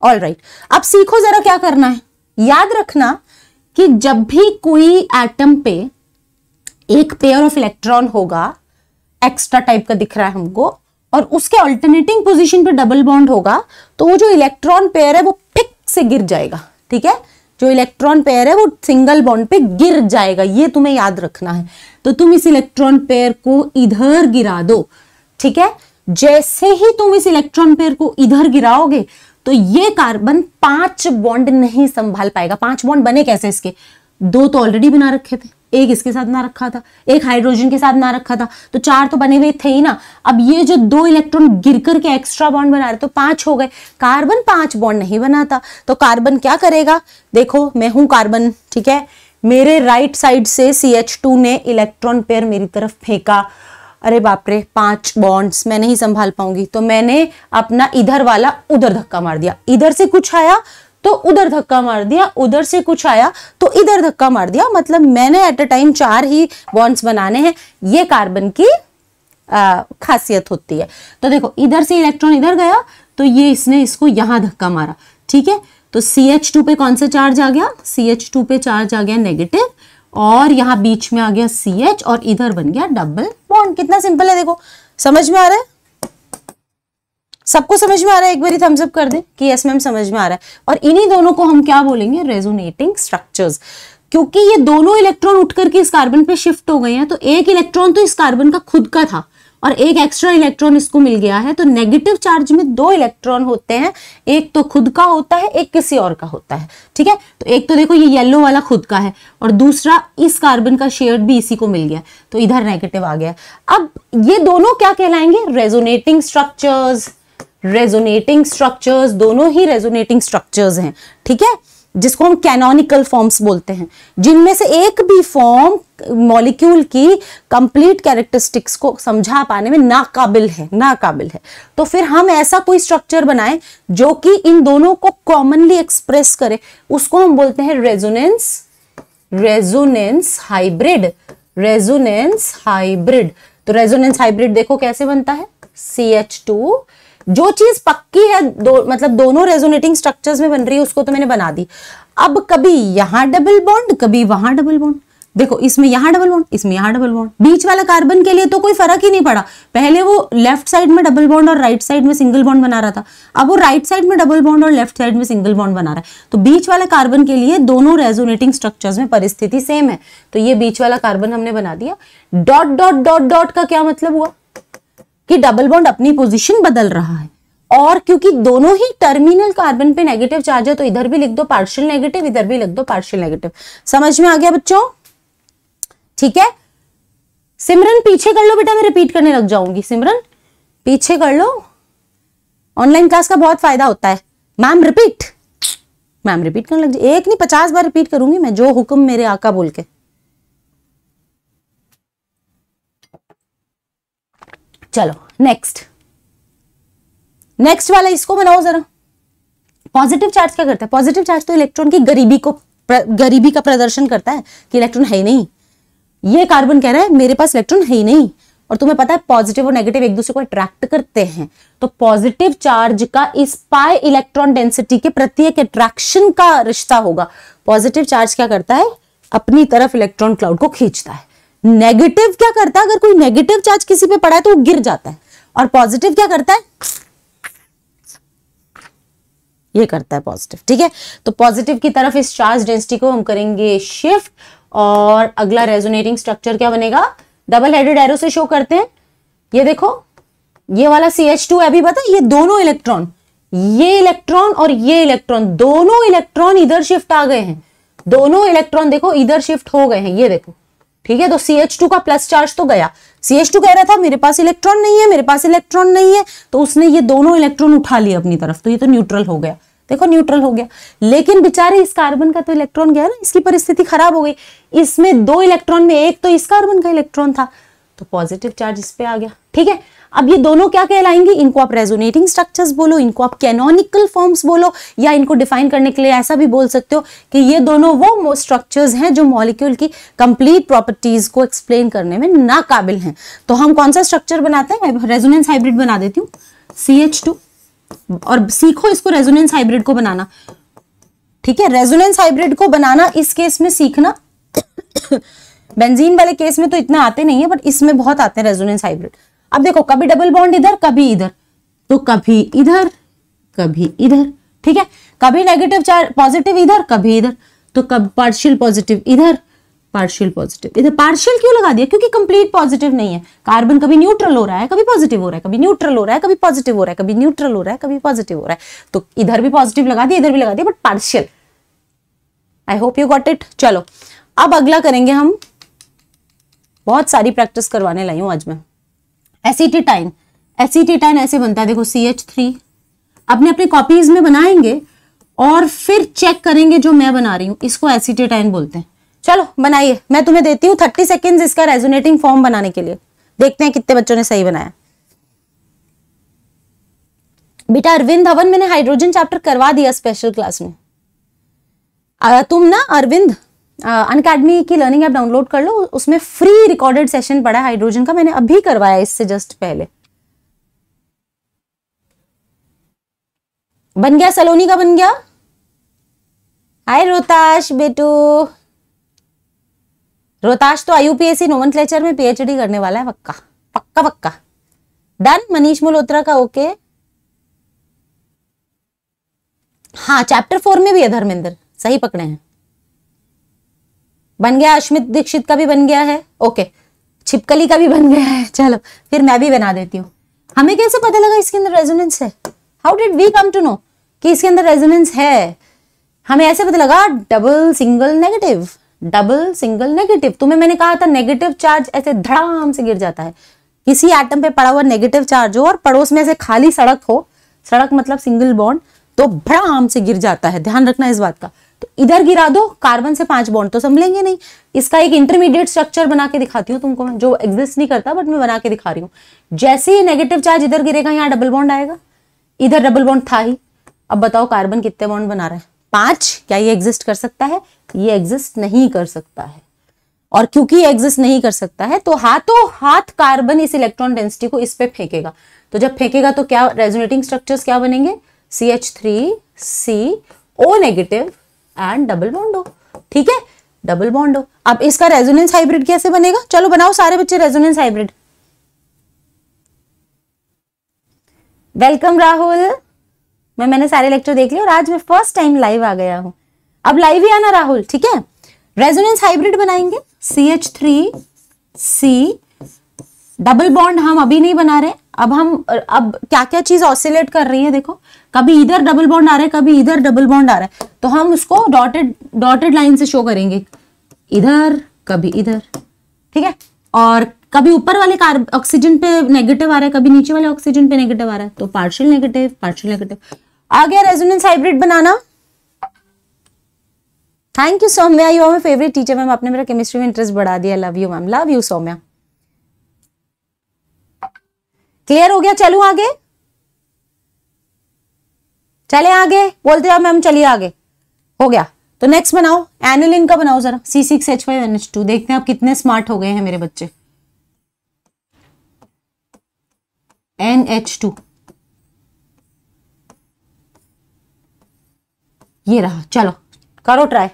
Speaker 1: ऑल राइट right. अब सीखो जरा क्या करना है याद रखना कि जब भी कोई एटम पे एक पेयर ऑफ इलेक्ट्रॉन होगा एक्स्ट्रा टाइप का दिख रहा है हमको और उसके अल्टरनेटिंग पोजीशन पे डबल बॉन्ड होगा तो वो जो इलेक्ट्रॉन पेयर है वो पिक से गिर जाएगा ठीक है जो इलेक्ट्रॉन पेयर है वो सिंगल बॉन्ड पे गिर जाएगा ये तुम्हें याद रखना है तो तुम इस इलेक्ट्रॉन पेयर को इधर गिरा दो ठीक है जैसे ही तुम इस इलेक्ट्रॉन पेयर को इधर गिराओगे तो ये कार्बन पांच बॉन्ड नहीं संभाल पाएगा पांच बॉन्ड बने कैसे इसके दो तो ऑलरेडी बना रखे थे एक इसके साथ ना रखा था एक हाइड्रोजन के साथ ना रखा था तो चार तो बने हुए थे ही ना अब ये जो दो इलेक्ट्रॉन गिर करके एक्स्ट्रा बॉन्ड बना रहे तो पांच हो गए कार्बन पांच बॉन्ड नहीं बनाता तो कार्बन क्या करेगा देखो मैं हूं कार्बन ठीक है मेरे राइट साइड से सी एच टू ने इलेक्ट्रॉन पेयर मेरी तरफ फेंका अरे बाप रे पांच बॉन्ड्स मैं नहीं संभाल पाऊंगी तो मैंने अपना इधर वाला उधर धक्का मार दिया इधर से कुछ आया तो उधर धक्का मार दिया उधर से कुछ आया तो इधर धक्का मार दिया मतलब मैंने एट अ टाइम चार ही बॉन्ड्स बनाने हैं ये कार्बन की आ, खासियत होती है तो देखो इधर से इलेक्ट्रॉन इधर गया तो ये इसने इसको यहां धक्का मारा ठीक है तो सी एच टू पे कौन सा चार्ज आ गया सी एच टू पे चार्ज आ गया नेगेटिव और यहां बीच में आ गया सी एच और इधर बन गया डबल बॉन्ड कितना सिंपल है देखो समझ में आ रहा है सबको समझ में आ रहा है एक बार थम्स अप कर दे कि यस मैम समझ में आ रहा है और इन्हीं दोनों को हम क्या बोलेंगे रेजोनेटिंग स्ट्रक्चर्स क्योंकि ये दोनों इलेक्ट्रॉन उठ करके इस कार्बन पे शिफ्ट हो गए हैं तो एक इलेक्ट्रॉन तो इस कार्बन का खुद का था और एक एक्स्ट्रा इलेक्ट्रॉन इसको मिल गया है तो नेगेटिव चार्ज में दो इलेक्ट्रॉन होते हैं एक तो खुद का होता है एक किसी और का होता है ठीक है तो एक तो देखो ये येलो वाला खुद का है और दूसरा इस कार्बन का शेयर भी इसी को मिल गया तो इधर नेगेटिव आ गया अब ये दोनों क्या कहलाएंगे रेजोनेटिंग स्ट्रक्चर्स रेजोनेटिंग स्ट्रक्चर्स दोनों ही रेजोनेटिंग स्ट्रक्चर्स हैं ठीक है जिसको हम कैनोनिकल फॉर्म्स बोलते हैं जिनमें से एक भी फॉर्म मॉलिक्यूल की कंप्लीट कैरेक्टरिस्टिक्स को समझा पाने में नाकाबिल है नाकाबिल है तो फिर हम ऐसा कोई स्ट्रक्चर बनाएं जो कि इन दोनों को कॉमनली एक्सप्रेस करे उसको हम बोलते हैं resonance resonance hybrid resonance hybrid तो रेजोनेंस हाइब्रिड देखो कैसे बनता है सी एच टू जो चीज पक्की है दो मतलब दोनों रेजोनेटिंग स्ट्रक्चर्स में बन रही है उसको तो मैंने बना दी अब कभी यहां डबल बॉन्ड कभी वहां डबल बॉन्ड देखो इसमें यहां डबल बॉन्ड इसमें यहां डबल बॉन्ड बीच वाला कार्बन के लिए तो कोई फर्क ही नहीं पड़ा पहले वो लेफ्ट साइड में डबल बॉन्ड और राइट साइड में सिंगल बॉन्ड बना रहा था अब वो राइट साइड में डबल बॉन्ड और लेफ्ट साइड में सिंगल बॉन्ड बना रहा है तो बीच वाला कार्बन के लिए दोनों रेजोनेटिंग स्ट्रक्चर में परिस्थिति सेम है तो ये बीच वाला कार्बन हमने बना दिया डॉट डॉट डॉट डॉट का क्या मतलब हुआ कि डबल बॉन्ड अपनी पोजीशन बदल रहा है और क्योंकि दोनों ही टर्मिनल कार्बन पे नेगेटिव चार्ज है तो इधर भी लिख दो पार्शियल नेगेटिव इधर भी लिख दो पार्शियल नेगेटिव समझ में आ गया बच्चों ठीक है सिमरन पीछे कर लो बेटा मैं रिपीट करने लग जाऊंगी सिमरन पीछे कर लो ऑनलाइन क्लास का बहुत फायदा होता है मैम रिपीट मैम रिपीट करने लग जाए एक नहीं पचास बार रिपीट करूंगी मैं जो हुक्म मेरे आका बोल के चलो नेक्स्ट नेक्स्ट वाला इसको बनाओ जरा पॉजिटिव चार्ज क्या करता है पॉजिटिव चार्ज तो इलेक्ट्रॉन की गरीबी को गरीबी का प्रदर्शन करता है कि इलेक्ट्रॉन है ही नहीं ये कार्बन कह रहा है मेरे पास इलेक्ट्रॉन है ही नहीं और तुम्हें पता है पॉजिटिव और नेगेटिव एक दूसरे को अट्रैक्ट करते हैं तो पॉजिटिव चार्ज का इस पाई इलेक्ट्रॉन डेंसिटी के प्रत्येक अट्रैक्शन का रिश्ता होगा पॉजिटिव चार्ज क्या करता है अपनी तरफ इलेक्ट्रॉन क्लाउड को खींचता है नेगेटिव क्या करता है अगर कोई नेगेटिव चार्ज किसी पे पड़ा है तो वो गिर जाता है और पॉजिटिव क्या करता है ये करता है पॉजिटिव ठीक है तो पॉजिटिव की तरफ इस चार्ज डेंसिटी को हम करेंगे शिफ्ट और अगला रेजोनेटिंग स्ट्रक्चर क्या बनेगा डबल हेडेड एरो से शो करते हैं ये देखो ये वाला सी एच टू अभी पता ये दोनों इलेक्ट्रॉन ये इलेक्ट्रॉन और ये इलेक्ट्रॉन दोनों इलेक्ट्रॉन इधर शिफ्ट आ गए हैं दोनों इलेक्ट्रॉन देखो इधर शिफ्ट हो गए हैं ये देखो ठीक है तो सी एच टू का प्लस चार्ज तो गया सी एच टू कह रहा था मेरे पास इलेक्ट्रॉन नहीं है मेरे पास इलेक्ट्रॉन नहीं है तो उसने ये दोनों इलेक्ट्रॉन उठा लिया अपनी तरफ तो ये तो न्यूट्रल हो गया देखो न्यूट्रल हो गया लेकिन बेचारे इस कार्बन का तो इलेक्ट्रॉन गया ना इसकी परिस्थिति खराब हो गई इसमें दो इलेक्ट्रॉन में एक तो इस कार्बन का इलेक्ट्रॉन था तो पॉजिटिव चार्ज इस पे आ गया ठीक है अब ये दोनों क्या कहलाएंगे इनको आप रेजोनेटिंग स्ट्रक्चर्स बोलो इनको आप कैनोनिकल फॉर्म्स बोलो या इनको डिफाइन करने के लिए ऐसा भी बोल सकते हो कि ये दोनों वो स्ट्रक्चर्स हैं जो मॉलिक्यूल की कंप्लीट प्रॉपर्टीज को एक्सप्लेन करने में नाकाबिल हैं तो हम कौन सा स्ट्रक्चर बनाते हैं रेजोनेंस हाइब्रिड बना देती हूँ सी एच टू और सीखो इसको रेजोनेंस हाइब्रिड को बनाना ठीक है रेजोनेंस हाइब्रिड को बनाना इस केस में सीखना बेंजीन वाले केस में तो इतना आते नहीं है बट इसमें बहुत आते हैं रेजोनेंस हाइब्रिड अब देखो कभी डबल बॉन्ड इधर कभी इधर तो कभी इधर कभी इधर ठीक है कभी नेगेटिव चार्ज पॉजिटिव इधर कभी इधर तो कब पार्शियल पॉजिटिव इधर पार्शियल पॉजिटिव इधर पार्शियल क्यों लगा दिया क्योंकि कंप्लीट पॉजिटिव नहीं है कार्बन कभी न्यूट्रल हो रहा है कभी पॉजिटिव हो रहा है कभी न्यूट्रल हो रहा है कभी पॉजिटिव हो रहा है कभी न्यूट्रल हो रहा है कभी पॉजिटिव हो रहा है तो इधर भी पॉजिटिव लगा दिया इधर भी लगा दिया but partial I hope you got it चलो अब अगला करेंगे हम बहुत सारी प्रैक्टिस करवाने लाई हूं आज मैं एसीटेटाइन एसीटेटाइन ऐसे बनता है देखो सी एच थ्री अपने अपने कॉपीज में बनाएंगे और फिर चेक करेंगे जो मैं बना रही हूँ इसको एसीटेटाइन बोलते हैं चलो बनाइए मैं तुम्हें देती हूँ थर्टी सेकेंड इसका रेजोनेटिंग फॉर्म बनाने के लिए देखते हैं कितने बच्चों ने सही बनाया बेटा अरविंद धवन मैंने हाइड्रोजन चैप्टर करवा दिया स्पेशल क्लास में तुम ना अरविंद अन अकेडमी की लर्निंग ऐप डाउनलोड कर लो उसमें फ्री रिकॉर्डेड सेशन पड़ा है हाइड्रोजन का मैंने अभी करवाया इससे जस्ट पहले बन गया सलोनी का बन गया हाय रोताश बेटू रोताश तो आईयूपीएससी क्लेचर में पीएचडी करने वाला है पक्का पक्का पक्का डन मनीष मल्होत्रा का ओके हाँ चैप्टर फोर में भी है धर्मेंद्र सही पकड़े हैं बन गया अश्मित दीक्षित का भी बन गया है ओके छिपकली का भी बन गया है चलो फिर मैं भी बना देती हूँ हमें कैसे पता लगा इसके अंदर रेजोनेंस है how did we come to know कि इसके अंदर रेजोनेंस है हमें ऐसे पता लगा double single negative double single negative तुम्हें मैंने कहा था नेगेटिव चार्ज ऐसे धड़ाम से गिर जाता है किसी एटम पे पड़ा हुआ नेगेटिव चार्ज हो और पड़ोस में ऐसे खाली सड़क हो सड़क मतलब सिंगल बॉन्ड तो भड़ाम से गिर जाता है ध्यान रखना इस बात का तो इधर गिरा दो कार्बन से पांच बॉन्ड तो संभलेंगे नहीं इसका एक इंटरमीडिएट स्ट्रक्चर बना के दिखाती हूँ तुमको मैं जो एग्जिस्ट नहीं करता बट मैं बना के दिखा रही हूँ जैसे ही नेगेटिव चार्ज इधर गिरेगा यहाँ डबल बॉन्ड आएगा इधर डबल बॉन्ड था ही अब बताओ कार्बन कितने बॉन्ड बना रहा है पांच क्या ये एग्जिस्ट कर सकता है ये एग्जिस्ट नहीं कर सकता है और क्योंकि ये एग्जिस्ट नहीं कर सकता है तो हाथों हाथ कार्बन इस इलेक्ट्रॉन डेंसिटी को इस पे फेंकेगा तो जब फेंकेगा तो क्या रेजोनेटिंग स्ट्रक्चर्स क्या बनेंगे C H three C O negative and double bond हो ठीक है डबल बॉन्ड हो अब इसका रेजोनेंस हाइब्रिड कैसे बनेगा चलो बनाओ सारे बच्चे रेजोनेंस हाइब्रिड वेलकम राहुल मैं मैंने सारे लेक्चर देख लिए और आज मैं फर्स्ट टाइम लाइव आ गया हूं अब लाइव ही आना राहुल ठीक है रेजोनेंस हाइब्रिड बनाएंगे C H three C double bond हम अभी नहीं बना रहे अब हम अब क्या क्या चीज ऑसिलेट कर रही है देखो कभी इधर डबल बॉन्ड आ रहा है कभी इधर डबल बॉन्ड आ रहा है तो हम उसको डॉटेड डॉटेड लाइन से शो करेंगे इधर कभी इधर ठीक है और कभी ऊपर वाले कार्ब ऑक्सीजन पे नेगेटिव आ रहा है कभी नीचे वाले ऑक्सीजन पे नेगेटिव आ रहा है तो पार्शियल नेगेटिव पार्शियल नेगेटिव आ गया रेजोनेंस हाइब्रिड बनाना thank you Saumya you are my favourite teacher ma'am आपने मेरा केमिस्ट्री में इंटरेस्ट बढ़ा दिया love you ma'am love you Saumya clear हो गया चलू आगे चले आगे बोलते जाओ मैम चलिए आगे हो गया तो नेक्स्ट बनाओ एनुलिन का बनाओ जरा C six H five N H two देखते हैं आप कितने स्मार्ट हो गए हैं मेरे बच्चे एन एच टू ये रहा चलो करो ट्राई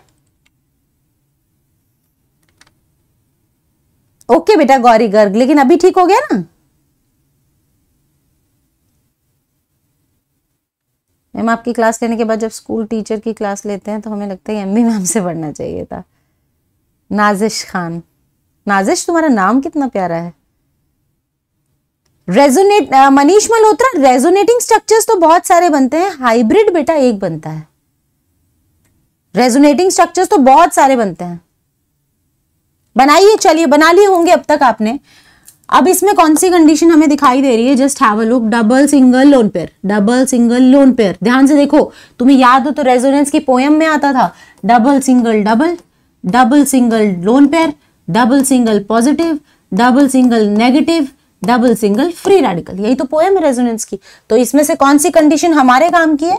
Speaker 1: ओके बेटा गौरी गर्ग लेकिन अभी ठीक हो गया ना मैम आपकी क्लास लेने के बाद जब स्कूल टीचर की क्लास लेते हैं तो हमें लगता है बी मैम से पढ़ना चाहिए था नाजिश खान नाजिश तुम्हारा नाम कितना प्यारा है resonate Manish Malhotra resonating structures तो बहुत सारे बनते हैं हाइब्रिड बेटा एक बनता है रेजोनेटिंग स्ट्रक्चर्स तो बहुत सारे बनते हैं बनाइए चलिए बना लिए होंगे अब तक आपने अब इसमें कौन सी कंडीशन हमें दिखाई दे रही है just have a look double single lone pair double single lone pair ध्यान से देखो तुम्हें याद हो तो रेजोनेंस की पोयम में आता था double single double double single lone pair double single positive double single negative double single free radical यही तो पोएम है रेजोनेंस की तो इसमें से कौन सी कंडीशन हमारे काम की है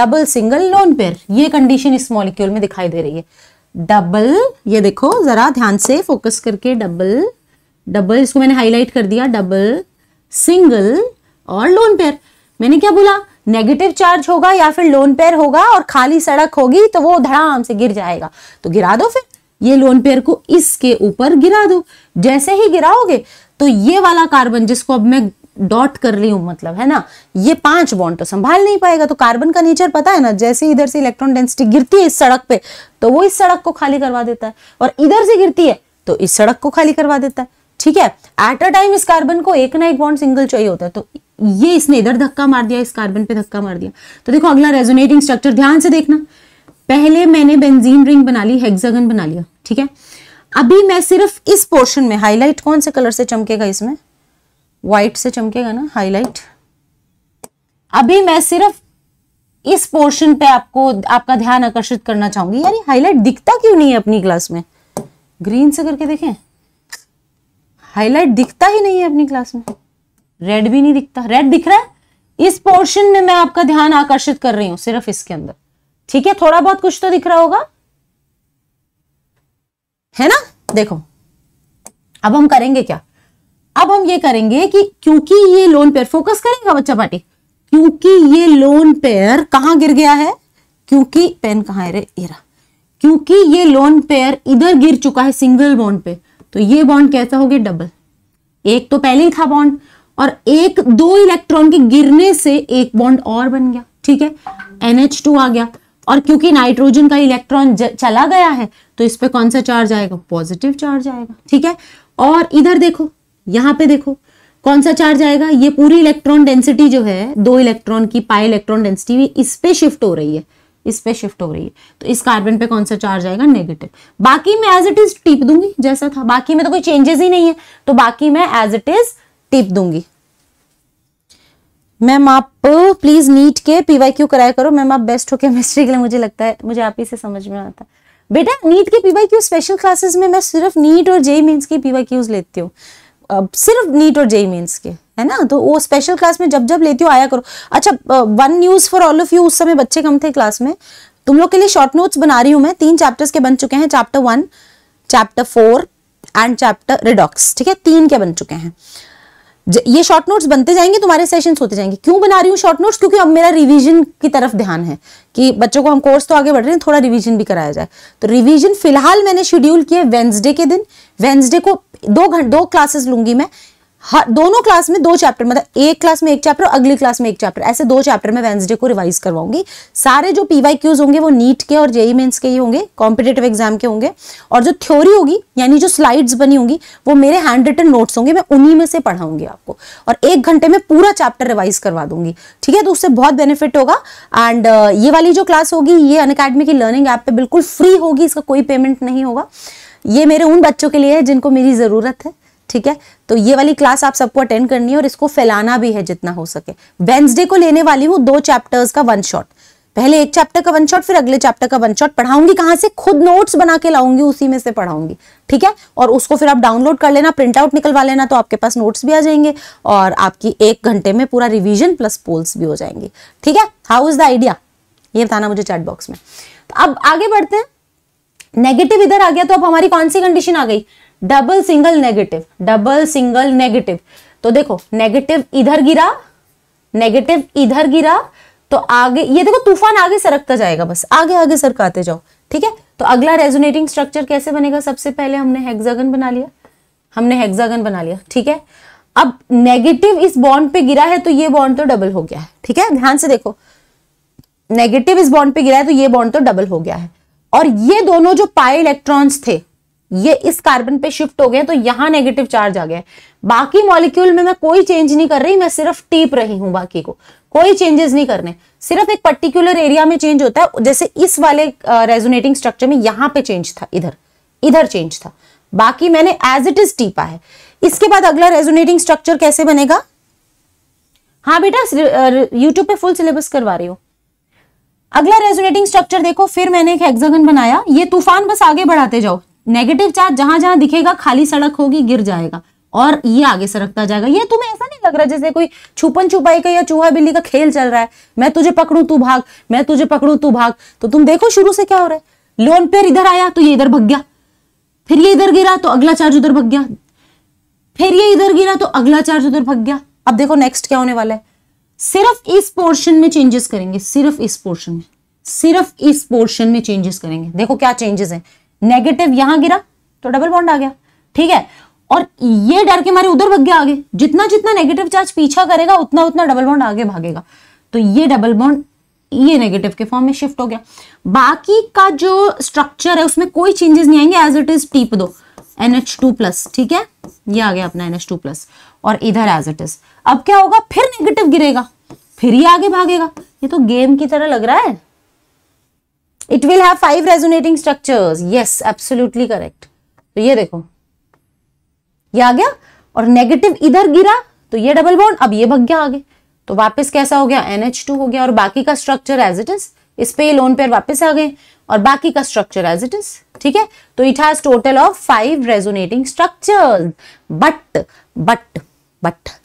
Speaker 1: डबल सिंगल लोन पेयर ये कंडीशन इस मॉलिक्यूल में दिखाई दे रही है डबल ये देखो जरा ध्यान से फोकस करके डबल डबल इसको मैंने हाईलाइट कर दिया डबल सिंगल और लोन पेयर मैंने क्या बोला नेगेटिव चार्ज होगा या फिर लोन पेयर होगा और खाली सड़क होगी तो वो धड़ाम से गिर जाएगा तो गिरा दो फिर ये लोन पेयर को इसके ऊपर गिरा दो जैसे ही गिराओगे तो ये वाला कार्बन जिसको अब मैं डॉट कर रही हूं मतलब है ना ये पांच बॉन्ड तो संभाल नहीं पाएगा तो कार्बन का नेचर पता है ना जैसे इधर से इलेक्ट्रॉन डेंसिटी गिरती है इस सड़क पे तो वो इस सड़क को खाली करवा देता है और इधर से गिरती है तो इस सड़क को खाली करवा देता है ठीक है एट अ टाइम इस कार्बन को एक ना एक बॉन्ड सिंगल चाहिए होता है तो ये इसने इधर धक्का मार दिया इस कार्बन पे धक्का मार दिया तो देखो अगला रेजोनेटिंग स्ट्रक्चर ध्यान से देखना पहले मैंने बेंजीन रिंग बना ली हेक्सागन बना लिया ठीक है अभी मैं सिर्फ इस पोर्शन में हाईलाइट कौन से कलर से चमकेगा इसमें व्हाइट से चमकेगा ना हाईलाइट अभी मैं सिर्फ इस पोर्शन पे आपको आपका ध्यान आकर्षित करना चाहूंगी यानी हाईलाइट दिखता क्यों नहीं है अपनी क्लास में ग्रीन से करके देखें हाईलाइट दिखता ही नहीं है अपनी क्लास में रेड भी नहीं दिखता रेड दिख रहा है इस पोर्शन में मैं आपका ध्यान आकर्षित कर रही हूं सिर्फ इसके अंदर ठीक है थोड़ा बहुत कुछ तो दिख रहा होगा है ना देखो अब हम करेंगे क्या अब हम ये करेंगे कि क्योंकि ये लोन पेयर फोकस करेगा बच्चा पार्टी क्योंकि ये लोन पेयर कहां गिर गया है क्योंकि पेन कहां है रे एरा क्योंकि ये लोन पेयर इधर गिर चुका है सिंगल बॉन्ड पे तो ये बॉन्ड कैसा हो गया डबल एक तो पहले ही था बॉन्ड और एक दो इलेक्ट्रॉन के गिरने से एक बॉन्ड और बन गया ठीक है NH2 आ गया और क्योंकि नाइट्रोजन का इलेक्ट्रॉन चला गया है तो इस पर कौन सा चार्ज आएगा पॉजिटिव चार्ज आएगा ठीक है और इधर देखो यहां पे देखो कौन सा चार्ज आएगा ये पूरी इलेक्ट्रॉन डेंसिटी जो है दो इलेक्ट्रॉन की पाई इलेक्ट्रॉन डेंसिटी इस पे शिफ्ट हो रही है इस पे शिफ्ट हो रही है तो इस कार्बन पे कौन सा चार्ज आएगा नेगेटिव बाकी मैं एज इट इज टिप दूंगी जैसा था बाकी में तो कोई चेंजेस ही नहीं है तो बाकी मैं एज इट इज टिप दूंगी मैम आप प्लीज नीट के पीवाई क्यू कराया करो मैम आप बेस्ट हो केमिस्ट्री के लिए मुझे लगता है मुझे आप ही से समझ में आता बेटा नीट के पीवाई क्यू स्पेशल क्लासेस में मैं सिर्फ नीट और जेई मीन्स के पीवाई क्यूज लेती हूँ सिर्फ नीट और जेई मेन्स के है ना तो वो स्पेशल क्लास में जब जब लेती हो आया करो अच्छा one news for all of you उस समय बच्चे कम थे क्लास में तुम लोग के लिए शॉर्ट नोट्स बना रही हूँ मैं तीन चैप्टर्स के बन चुके हैं chapter one chapter four and chapter redox ठीक है तीन के बन चुके हैं ये शॉर्ट नोट्स बनते जाएंगे तुम्हारे सेशंस होते जाएंगे क्यों बना रही हूँ शॉर्ट नोट्स क्योंकि अब मेरा रिवीजन की तरफ ध्यान है कि बच्चों को हम कोर्स तो आगे बढ़ रहे हैं थोड़ा रिवीजन भी कराया जाए तो रिवीजन फिलहाल मैंने शेड्यूल किया वेंसडे के दिन वेंसडे को दो घंटे दो क्लासेस लूंगी मैं हर दोनों क्लास में दो चैप्टर मतलब एक क्लास में एक चैप्टर और अगली क्लास में एक चैप्टर ऐसे दो चैप्टर में वेंसडे को रिवाइज करवाऊंगी सारे जो पीवाई क्यूज होंगे वो नीट के और जेई मेन्स e e के ही होंगे कॉम्पिटेटिव एग्जाम के होंगे और जो थ्योरी होगी यानी जो स्लाइड्स बनी होंगी वो मेरे हैंड रिटन नोट्स होंगे मैं उन्हीं में से पढ़ाऊंगी आपको और एक घंटे में पूरा चैप्टर रिवाइज करवा दूंगी ठीक है तो उससे बहुत बेनिफिट होगा एंड ये वाली जो क्लास होगी ये अन की लर्निंग ऐप पर बिल्कुल फ्री होगी इसका कोई पेमेंट नहीं होगा ये मेरे उन बच्चों के लिए है जिनको मेरी ज़रूरत है ठीक है तो ये वाली क्लास आप सबको अटेंड करनी है और इसको फैलाना भी है जितना हो सके वेंसडे को लेने वाली हूँ दो चैप्टर्स का वन शॉट पहले एक चैप्टर का वन शॉट फिर अगले चैप्टर का वन शॉट पढ़ाऊंगी कहाँ से खुद नोट्स बना के लाऊंगी उसी में से पढ़ाऊंगी ठीक है और उसको फिर आप डाउनलोड कर लेना प्रिंट आउट निकलवा लेना तो आपके पास नोट्स भी आ जाएंगे और आपकी एक घंटे में पूरा रिविजन प्लस पोल्स भी हो जाएंगे ठीक है हाउ इज द आइडिया ये बताना मुझे चैट बॉक्स में तो अब आगे बढ़ते हैं नेगेटिव इधर आ गया तो अब हमारी कौन सी कंडीशन आ गई double single negative double single negative तो देखो नेगेटिव इधर गिरा नेगेटिव इधर गिरा तो आगे ये देखो तूफान आगे सरकता जाएगा बस आगे आगे सरकाते जाओ ठीक है तो अगला रेजोनेटिंग स्ट्रक्चर कैसे बनेगा सबसे पहले हमने हेक्सागन बना लिया हमने हेक्सागन बना लिया ठीक है अब नेगेटिव इस बॉन्ड पे गिरा है तो ये बॉन्ड तो डबल हो गया है ठीक है ध्यान से देखो नेगेटिव इस बॉन्ड पे गिरा है तो ये बॉन्ड तो डबल हो गया है और ये दोनों जो पाए इलेक्ट्रॉन्स थे ये इस कार्बन पे शिफ्ट हो गए तो यहां नेगेटिव चार्ज आ गया बाकी मॉलिक्यूल में मैं कोई चेंज नहीं कर रही मैं सिर्फ टीप रही हूं बाकी को कोई चेंजेस नहीं करने सिर्फ एक पर्टिकुलर एरिया में चेंज होता है जैसे इस वाले रेजोनेटिंग स्ट्रक्चर में यहां पे चेंज था इधर इधर चेंज था बाकी मैंने एज इट इज टीपा है इसके बाद अगला रेजोनेटिंग स्ट्रक्चर कैसे बनेगा हाँ बेटा यूट्यूब पे फुल सिलेबस करवा रही हो अगला रेजोनेटिंग स्ट्रक्चर देखो फिर मैंने एक एक्सगन बनाया ये तूफान बस आगे बढ़ाते जाओ नेगेटिव चार्ज जहां जहां दिखेगा खाली सड़क होगी गिर जाएगा और ये आगे सरकता जाएगा ये तुम्हें ऐसा नहीं लग रहा जैसे कोई छुपन छुपाई का या चूहा बिल्ली का खेल चल रहा है मैं तुझे पकड़ू तू भाग मैं तुझे पकड़ू तू भाग तो तुम देखो शुरू से क्या हो रहा है लोन पेयर इधर आया तो ये इधर भग गया फिर ये इधर गिरा तो अगला चार्ज उधर भग गया फिर ये इधर गिरा तो अगला चार्ज उधर भग गया अब देखो नेक्स्ट क्या होने वाला है सिर्फ इस पोर्शन में चेंजेस करेंगे सिर्फ इस पोर्शन में सिर्फ इस पोर्शन में चेंजेस करेंगे देखो क्या चेंजेस है नेगेटिव यहां गिरा तो डबल बॉन्ड आ गया ठीक है और ये डर के मारे उधर भग गया आगे जितना जितना नेगेटिव चार्ज पीछा करेगा उतना उतना डबल बॉन्ड आगे भागेगा तो ये डबल बॉन्ड ये नेगेटिव के फॉर्म में शिफ्ट हो गया बाकी का जो स्ट्रक्चर है उसमें कोई चेंजेस नहीं आएंगे एज इट इज टीप दो एन एच टू प्लस ठीक है ये आ गया अपना एन एच टू प्लस और इधर एज इट इज अब क्या होगा फिर नेगेटिव गिरेगा फिर ही आगे भागेगा ये तो गेम की तरह लग रहा है it will have five resonating structures yes absolutely correct तो ये देखो ये आ गया और नेगेटिव इधर गिरा तो ये डबल बॉन्ड अब ये भग गया आगे तो वापस कैसा हो गया एनएच टू हो गया और बाकी का स्ट्रक्चर एज इट इज इस पे लोन पेयर वापस आ गए और बाकी का स्ट्रक्चर एज इट इज ठीक है तो it has total of five resonating structures but but But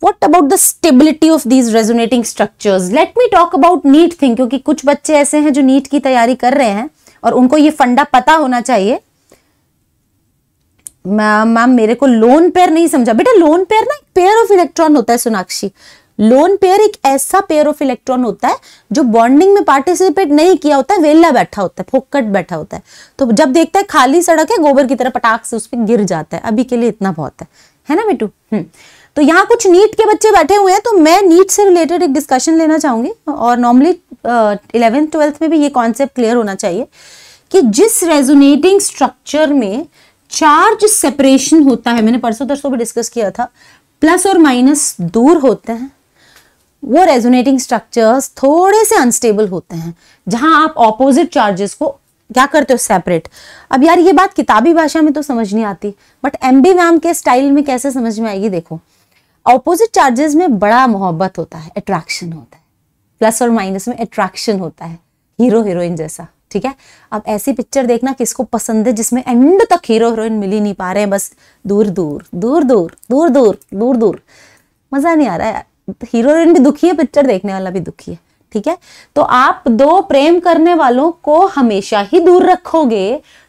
Speaker 1: what about the stability of these resonating structures? Let me talk about neat thing kyunki kuch bacche aise hain jo neat ki taiyari kar rahe hain aur unko ye funda pata hona chahiye ma'am मेरे को lone pair नहीं समझा बेटा lone pair ना एक pair of electron होता है Sonakshi lone pair एक ऐसा पेयर ऑफ इलेक्ट्रॉन होता है जो बॉन्डिंग में पार्टिसिपेट नहीं किया होता है वेला बैठा होता है फोकट बैठा होता है तो जब देखता है खाली सड़क है गोबर की तरह पटाख से उस पर गिर जाता है अभी के लिए इतना बहुत है है ना बेटू हम्म। तो यहाँ कुछ नीट के बच्चे बैठे हुए हैं तो मैं नीट से रिलेटेड एक डिस्कशन लेना चाहूंगी और नॉर्मली इलेवेंथ ट्वेल्थ में भी ये कॉन्सेप्ट क्लियर होना चाहिए कि जिस रेजोनेटिंग स्ट्रक्चर में चार्ज सेपरेशन होता है मैंने परसों तरसों भी डिस्कस किया था प्लस और माइनस दूर होते हैं वो रेजोनेटिंग स्ट्रक्चर्स थोड़े से अनस्टेबल होते हैं जहां आप ऑपोजिट चार्जेस को क्या करते हो सेपरेट अब यार ये बात किताबी भाषा में तो समझ नहीं आती बट एम बी मैम के स्टाइल में कैसे समझ में आएगी देखो ऑपोजिट चार्जेस में बड़ा मोहब्बत होता है अट्रैक्शन होता है प्लस और माइनस में अट्रैक्शन होता है हीरो हीरोइन जैसा ठीक है अब ऐसी पिक्चर देखना किसको पसंद है जिसमें एंड तक हीरो हीरोइन मिल ही नहीं पा रहे हैं बस दूर दूर दूर दूर दूर दूर दूर दूर मज़ा नहीं आ रहा है हीरोइन भी दुखी है पिक्चर देखने वाला भी दुखी है ठीक है तो आप दो प्रेम करने वालों को हमेशा ही दूर रखोगे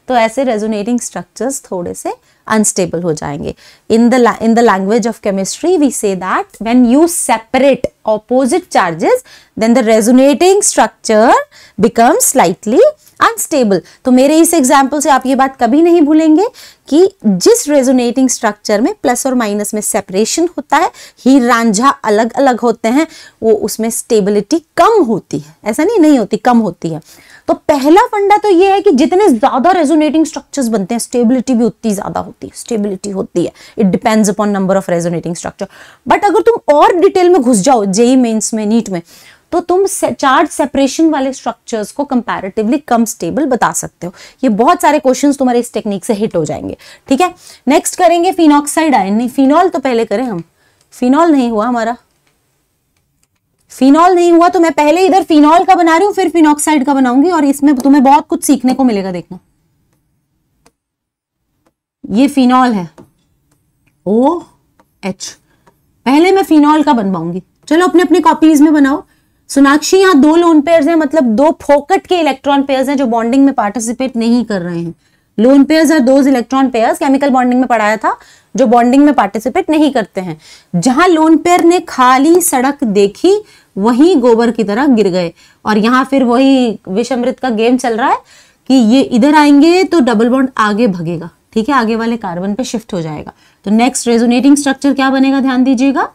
Speaker 1: तो ऐसे रेजोनेटिंग स्ट्रक्चर्स थोड़े से अनस्टेबल हो जाएंगे in the in the language of chemistry we say that when you separate opposite charges then the resonating structure become slightly unstable तो मेरे इस एग्जाम्पल से आप ये बात कभी नहीं भूलेंगे कि जिस रेजोनेटिंग स्ट्रक्चर में प्लस और माइनस में सेपरेशन होता है ही रांझा अलग अलग होते हैं वो उसमें स्टेबिलिटी कम होती है ऐसा नहीं नहीं होती कम होती है तो पहला फंडा तो ये है कि जितने ज़्यादा रेजोनेटिंग स्ट्रक्चर्स बनते हैं स्टेबिलिटी भी उतनी ज़्यादा होती है स्टेबिलिटी होती है it depends upon number of resonating structure but अगर तुम और डिटेल में घुस जाओ जेई मेन्स में नीट में तो तुम से, चार्ज सेपरेशन वाले स्ट्रक्चर्स को कंपैरेटिवली कम स्टेबल बता सकते हो ये बहुत सारे क्वेश्चन तुम्हारे इस टेक्निक से हिट हो जाएंगे ठीक है नेक्स्ट करेंगे फिनॉक्साइड आयन नहीं फिनॉल तो पहले करें हम फिनॉल नहीं हुआ हमारा फिनॉल नहीं हुआ तो मैं पहले इधर फिनॉल का बना रही हूं फिर फिनॉक्साइड का बनाऊंगी और इसमें तुम्हें बहुत कुछ सीखने को मिलेगा देखना ये फिनॉल है ओ एच पहले मैं फिनॉल का बनवाऊंगी चलो अपने अपने कॉपीज में बनाओ सोनाक्षी यहाँ दो लोन पेयर हैं मतलब दो फोकट के इलेक्ट्रॉन पेयर्स हैं जो बॉन्डिंग में पार्टिसिपेट नहीं कर रहे हैं lone pairs are those electron pairs chemical bonding में पढ़ाया था जो बॉन्डिंग में पार्टिसिपेट नहीं करते हैं जहां लोन पेयर ने खाली सड़क देखी वहीं गोबर की तरह गिर गए और यहाँ फिर वही विषमृत का गेम चल रहा है कि ये इधर आएंगे तो डबल बॉन्ड आगे भगेगा ठीक है आगे वाले कार्बन पे शिफ्ट हो जाएगा तो नेक्स्ट रेजोनेटिंग स्ट्रक्चर क्या बनेगा ध्यान दीजिएगा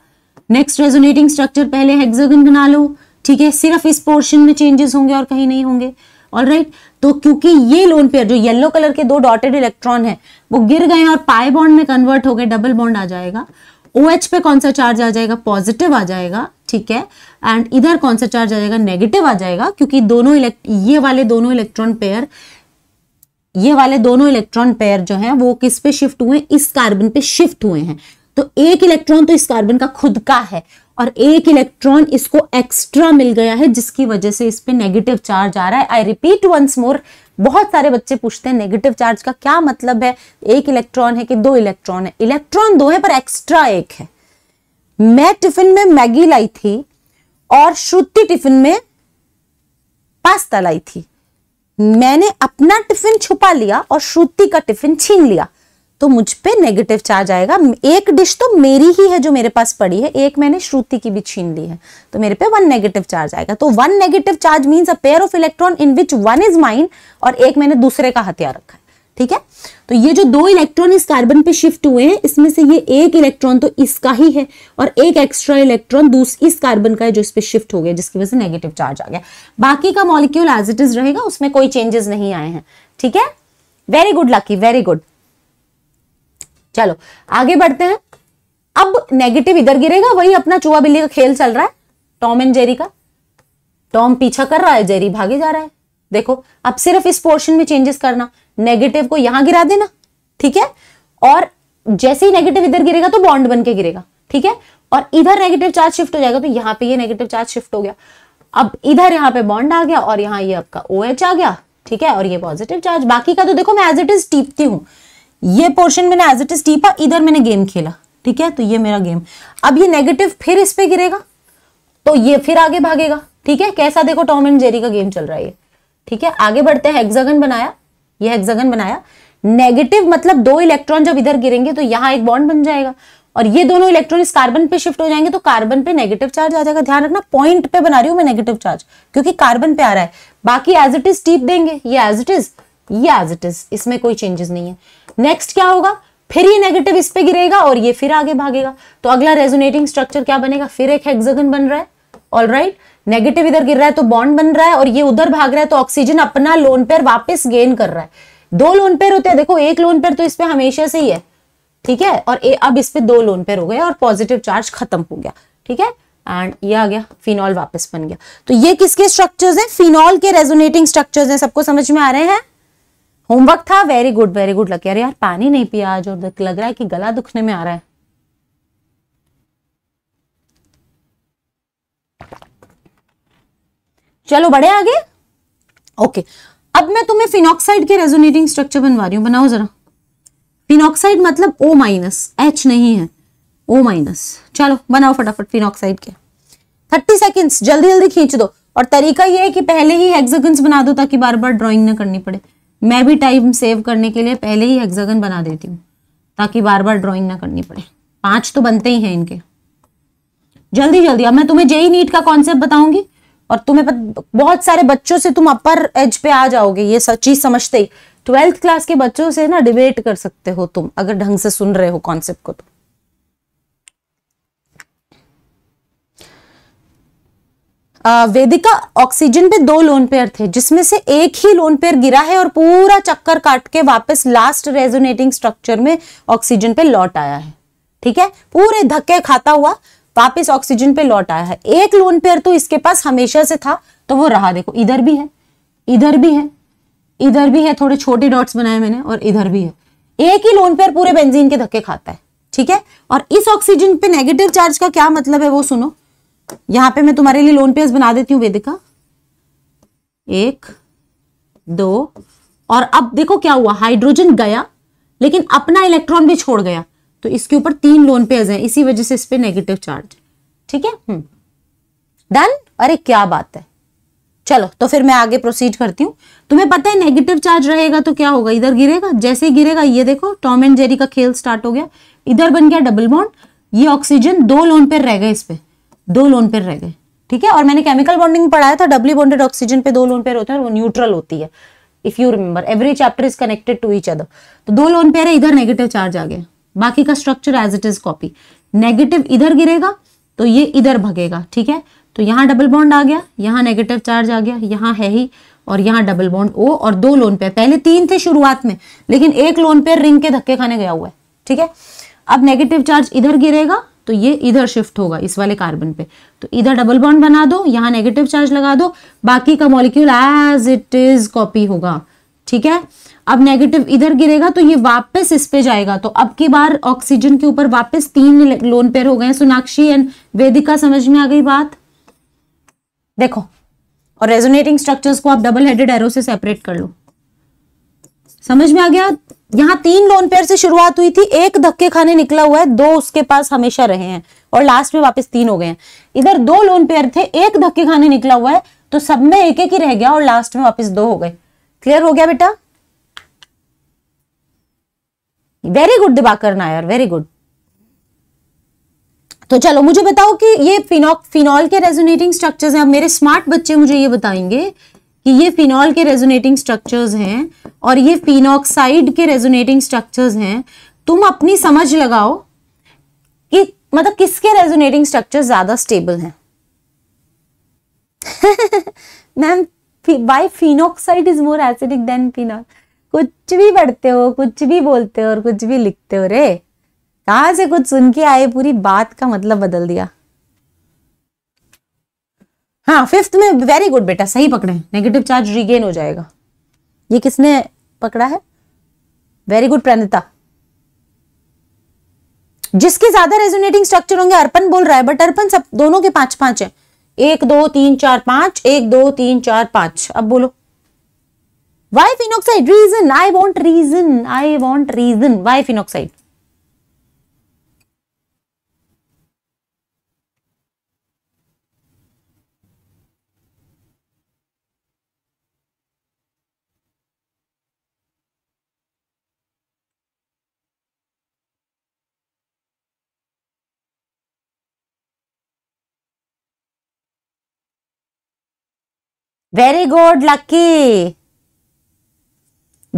Speaker 1: नेक्स्ट रेजोनेटिंग स्ट्रक्चर पहले हेक्सागन बना लो ठीक है सिर्फ इस पोर्शन में चेंजेस होंगे और कहीं नहीं होंगे ऑल राइट तो क्योंकि ये लोन पेयर जो येलो कलर के दो डॉटेड इलेक्ट्रॉन है वो गिर गए और पाए बॉन्ड में कन्वर्ट हो गए डबल बॉन्ड आ जाएगा ओ OH पे कौन सा चार्ज आ जाएगा पॉजिटिव आ जाएगा ठीक है एंड इधर कौन सा चार्ज आ जाएगा नेगेटिव आ जाएगा क्योंकि दोनों ये वाले दोनों इलेक्ट्रॉन पेयर ये वाले दोनों इलेक्ट्रॉन पेयर जो है वो किस पे शिफ्ट हुए इस कार्बन पे शिफ्ट हुए हैं तो एक इलेक्ट्रॉन तो इस कार्बन का खुद का है और एक इलेक्ट्रॉन इसको एक्स्ट्रा मिल गया है जिसकी वजह से इस पर नेगेटिव चार्ज आ रहा है आई रिपीट वंस मोर बहुत सारे बच्चे पूछते हैं नेगेटिव चार्ज का क्या मतलब है एक इलेक्ट्रॉन है कि दो इलेक्ट्रॉन है इलेक्ट्रॉन दो है पर एक्स्ट्रा एक है मैं टिफिन में मैगी लाई थी और श्रुति टिफिन में पास्ता लाई थी मैंने अपना टिफिन छुपा लिया और श्रुति का टिफिन छीन लिया तो मुझ पे नेगेटिव चार्ज आएगा एक डिश तो मेरी ही है जो मेरे पास पड़ी है एक मैंने श्रुति की भी छीन ली है तो मेरे पे वन नेगेटिव चार्ज आएगा तो one negative charge means a pair of electron in which one is mine और एक मैंने दूसरे का हथियार रखा है ठीक है तो ये जो दो इलेक्ट्रॉन इस कार्बन पे शिफ्ट हुए हैं इसमें से ये एक इलेक्ट्रॉन तो इसका ही है और एक एक्स्ट्रा इलेक्ट्रॉन इस कार्बन का है जो इस पे शिफ्ट हो गया जिसकी वजह से नेगेटिव चार्ज आ गया बाकी का मॉलिक्यूल एज इट इज रहेगा उसमें कोई चेंजेस नहीं आए हैं ठीक है very good Lucky very good चलो आगे बढ़ते हैं अब नेगेटिव इधर गिरेगा वही अपना चूहा बिल्ली का खेल चल रहा है टॉम एंड जेरी का टॉम पीछा कर रहा है जेरी भागे जा रहा है देखो अब सिर्फ इस पोर्शन में चेंजेस करना नेगेटिव को यहां गिरा देना ठीक है और जैसे ही नेगेटिव इधर गिरेगा तो बॉन्ड बन के गिरेगा ठीक है और इधर नेगेटिव चार्ज शिफ्ट हो जाएगा तो यहां पे ये नेगेटिव चार्ज शिफ्ट हो गया अब इधर यहाँ पे बॉन्ड आ गया और यहां ये आपका ओ OH आ गया ठीक है और ये पॉजिटिव चार्ज बाकी का तो देखो मैं एज इट इज टीपती हूँ ये पोर्शन मैंने एज इट इज टीपा इधर मैंने गेम खेला ठीक है तो ये मेरा गेम अब ये नेगेटिव फिर इस पर गिरेगा तो ये फिर आगे भागेगा ठीक है कैसा देखो टॉम एंड जेरी का गेम चल रहा है ये ठीक है आगे बढ़ते हैं हेक्सागन बनाया ये हेक्सागन बनाया नेगेटिव मतलब दो इलेक्ट्रॉन जब इधर गिरेंगे तो यहाँ एक बॉन्ड बन जाएगा और ये दोनों इलेक्ट्रॉन इस कार्बन पे शिफ्ट हो जाएंगे तो कार्बन पे नेगेटिव चार्ज आ जाएगा ध्यान रखना पॉइंट पे बना रही हूँ मैं नेगेटिव चार्ज क्योंकि कार्बन पे आ रहा है बाकी एज इट इज टीप देंगे ये एज इट इज ये एज इट इज इसमें कोई चेंजेस नहीं है नेक्स्ट क्या होगा फिर ये नेगेटिव इस पे गिरेगा और ये फिर आगे भागेगा तो अगला रेजोनेटिंग स्ट्रक्चर क्या बनेगा फिर एक हेक्सागन बन रहा है ऑल राइट नेगेटिव इधर गिर रहा है तो बॉन्ड बन रहा है और ये उधर भाग रहा है तो ऑक्सीजन अपना लोन पेयर वापस गेन कर रहा है दो लोन पेयर होते हैं देखो एक लोन पेयर तो इस पर हमेशा से ही है ठीक है और ए, अब इस पर दो लोन पेयर हो गए और पॉजिटिव चार्ज खत्म हो गया ठीक है एंड ये आ गया फिनॉल वापस बन गया तो ये किसके स्ट्रक्चर्स हैं फिनॉल के रेजोनेटिंग स्ट्रक्चर्स हैं सबको समझ में आ रहे हैं होमवर्क था वेरी गुड वेरी गुड लग अरे यार पानी नहीं पिया आज और लग रहा है कि गला दुखने में आ रहा है चलो बढ़े आगे ओके अब मैं तुम्हें फिनॉक्साइड के रेजोनेटिंग स्ट्रक्चर बनवा रही हूं बनाओ जरा फिनॉक्साइड मतलब ओ माइनस एच नहीं है ओ माइनस चलो बनाओ फटाफट फिनॉक्साइड के थर्टी सेकेंड्स जल्दी जल्दी खींच दो और तरीका यह है कि पहले ही हेक्सागन्स बना दो ताकि बार बार ड्रॉइंग ना करनी पड़े मैं भी टाइम सेव करने के लिए पहले ही हेक्सागन बना देती हूँ ताकि बार बार ड्राइंग ना करनी पड़े पांच तो बनते ही हैं इनके जल्दी जल्दी अब मैं तुम्हें जेई नीट e का कॉन्सेप्ट बताऊंगी और तुम्हें बहुत सारे बच्चों से तुम अपर एज पे आ जाओगे ये सब चीज समझते ही ट्वेल्थ क्लास के बच्चों से ना डिबेट कर सकते हो तुम अगर ढंग से सुन रहे हो कॉन्सेप्ट को तो वेदिका ऑक्सीजन पे दो लोन पेयर थे जिसमें से एक ही लोन पेयर गिरा है और पूरा चक्कर काट के वापस लास्ट रेजोनेटिंग स्ट्रक्चर में ऑक्सीजन पे लौट आया है ठीक है पूरे धक्के खाता हुआ वापस ऑक्सीजन पे लौट आया है एक लोन पेयर तो इसके पास हमेशा से था तो वो रहा देखो इधर भी है इधर भी है इधर भी है थोड़े छोटे डॉट्स बनाए मैंने और इधर भी है एक ही लोन पेयर पूरे बेंजीन के धक्के खाता है ठीक है और इस ऑक्सीजन पे नेगेटिव चार्ज का क्या मतलब है वो सुनो यहां पे मैं तुम्हारे लिए लोन पेयर्स बना देती हूँ वेदिका एक दो और अब देखो क्या हुआ हाइड्रोजन गया लेकिन अपना इलेक्ट्रॉन भी छोड़ गया तो इसके ऊपर तीन लोन पेयर्स हैं इसी वजह से इस पर नेगेटिव चार्ज ठीक है डन हम्म। अरे क्या बात है चलो तो फिर मैं आगे प्रोसीड करती हूँ तुम्हें पता है नेगेटिव चार्ज रहेगा तो क्या होगा इधर गिरेगा जैसे ही गिरेगा ये देखो टॉम एंड जेरी का खेल स्टार्ट हो गया इधर बन गया डबल बॉन्ड ये ऑक्सीजन दो लोन पेयर रह गए इस पर दो लोन पेयर रह गए ठीक है और मैंने केमिकल बॉन्डिंग पढ़ाया था डब्ल्यू बॉन्डेड ऑक्सीजन पे दो लोन पेयर होते हैं और वो न्यूट्रल होती है if you remember every chapter is connected to each other तो दो लोन पेयर है इधर नेगेटिव चार्ज आ गया बाकी का structure as it is copy negative इधर गिरेगा तो ये इधर भगेगा ठीक है तो यहाँ डबल बॉन्ड आ गया यहाँ नेगेटिव चार्ज आ गया यहाँ है ही और यहाँ डबल बॉन्ड ओ और दो लोन पेयर पहले तीन थे शुरुआत में लेकिन एक लोन पेयर रिंग के धक्के खाने गया हुआ है ठीक है अब नेगेटिव चार्ज इधर गिरेगा तो ये इधर शिफ्ट होगा इस वाले कार्बन पे तो इधर डबल बॉन्ड बना दो यहाँ नेगेटिव चार्ज लगा दो बाकी का molecule as it is copy होगा ठीक है अब नेगेटिव इधर गिरेगा तो ये वापस इस पे जाएगा तो अब की बार ऑक्सीजन के ऊपर वापस तीन लोन पेयर हो गए सोनाक्षी एंड वेदिका समझ में आ गई बात देखो और रेजोनेटिंग स्ट्रक्चर्स को आप डबल हेडेड एरो से सेपरेट कर लो समझ में आ गया यहाँ तीन लोन पेयर से शुरुआत हुई थी एक धक्के खाने निकला हुआ है दो उसके पास हमेशा रहे हैं और लास्ट में वापस तीन हो गए हैं इधर दो लोन पेयर थे एक धक्के खाने निकला हुआ है तो सब में एक एक ही रह गया और लास्ट में वापस दो हो गए क्लियर हो गया बेटा very good Dibakar Nair very good तो चलो मुझे बताओ कि ये फिनॉक फिनॉल के रेजोनेटिंग स्ट्रक्चर्स हैं अब मेरे स्मार्ट बच्चे मुझे ये बताएंगे कि ये फिनॉल के रेजोनेटिंग स्ट्रक्चर्स हैं और ये फिनॉक्साइड के रेजोनेटिंग स्ट्रक्चर्स हैं तुम अपनी समझ लगाओ कि मतलब किसके रेजोनेटिंग स्ट्रक्चर ज्यादा स्टेबल हैं ma'am why phenoxide is more acidic than phenol कुछ भी पढ़ते हो कुछ भी बोलते हो और कुछ भी लिखते हो रे कहा से कुछ सुन के आए पूरी बात का मतलब बदल दिया हाँ फिफ्थ में वेरी गुड बेटा सही पकड़े नेगेटिव चार्ज रिगेन हो जाएगा ये किसने पकड़ा है वेरी गुड प्रणिता जिसके ज्यादा रेजोनेटिंग स्ट्रक्चर होंगे अर्पण बोल रहा है बट अर्पण सब दोनों के पांच पांच है एक दो तीन चार पांच एक दो तीन चार पांच अब बोलो why phenoxide reason I want reason I want reason why phenoxide very good lucky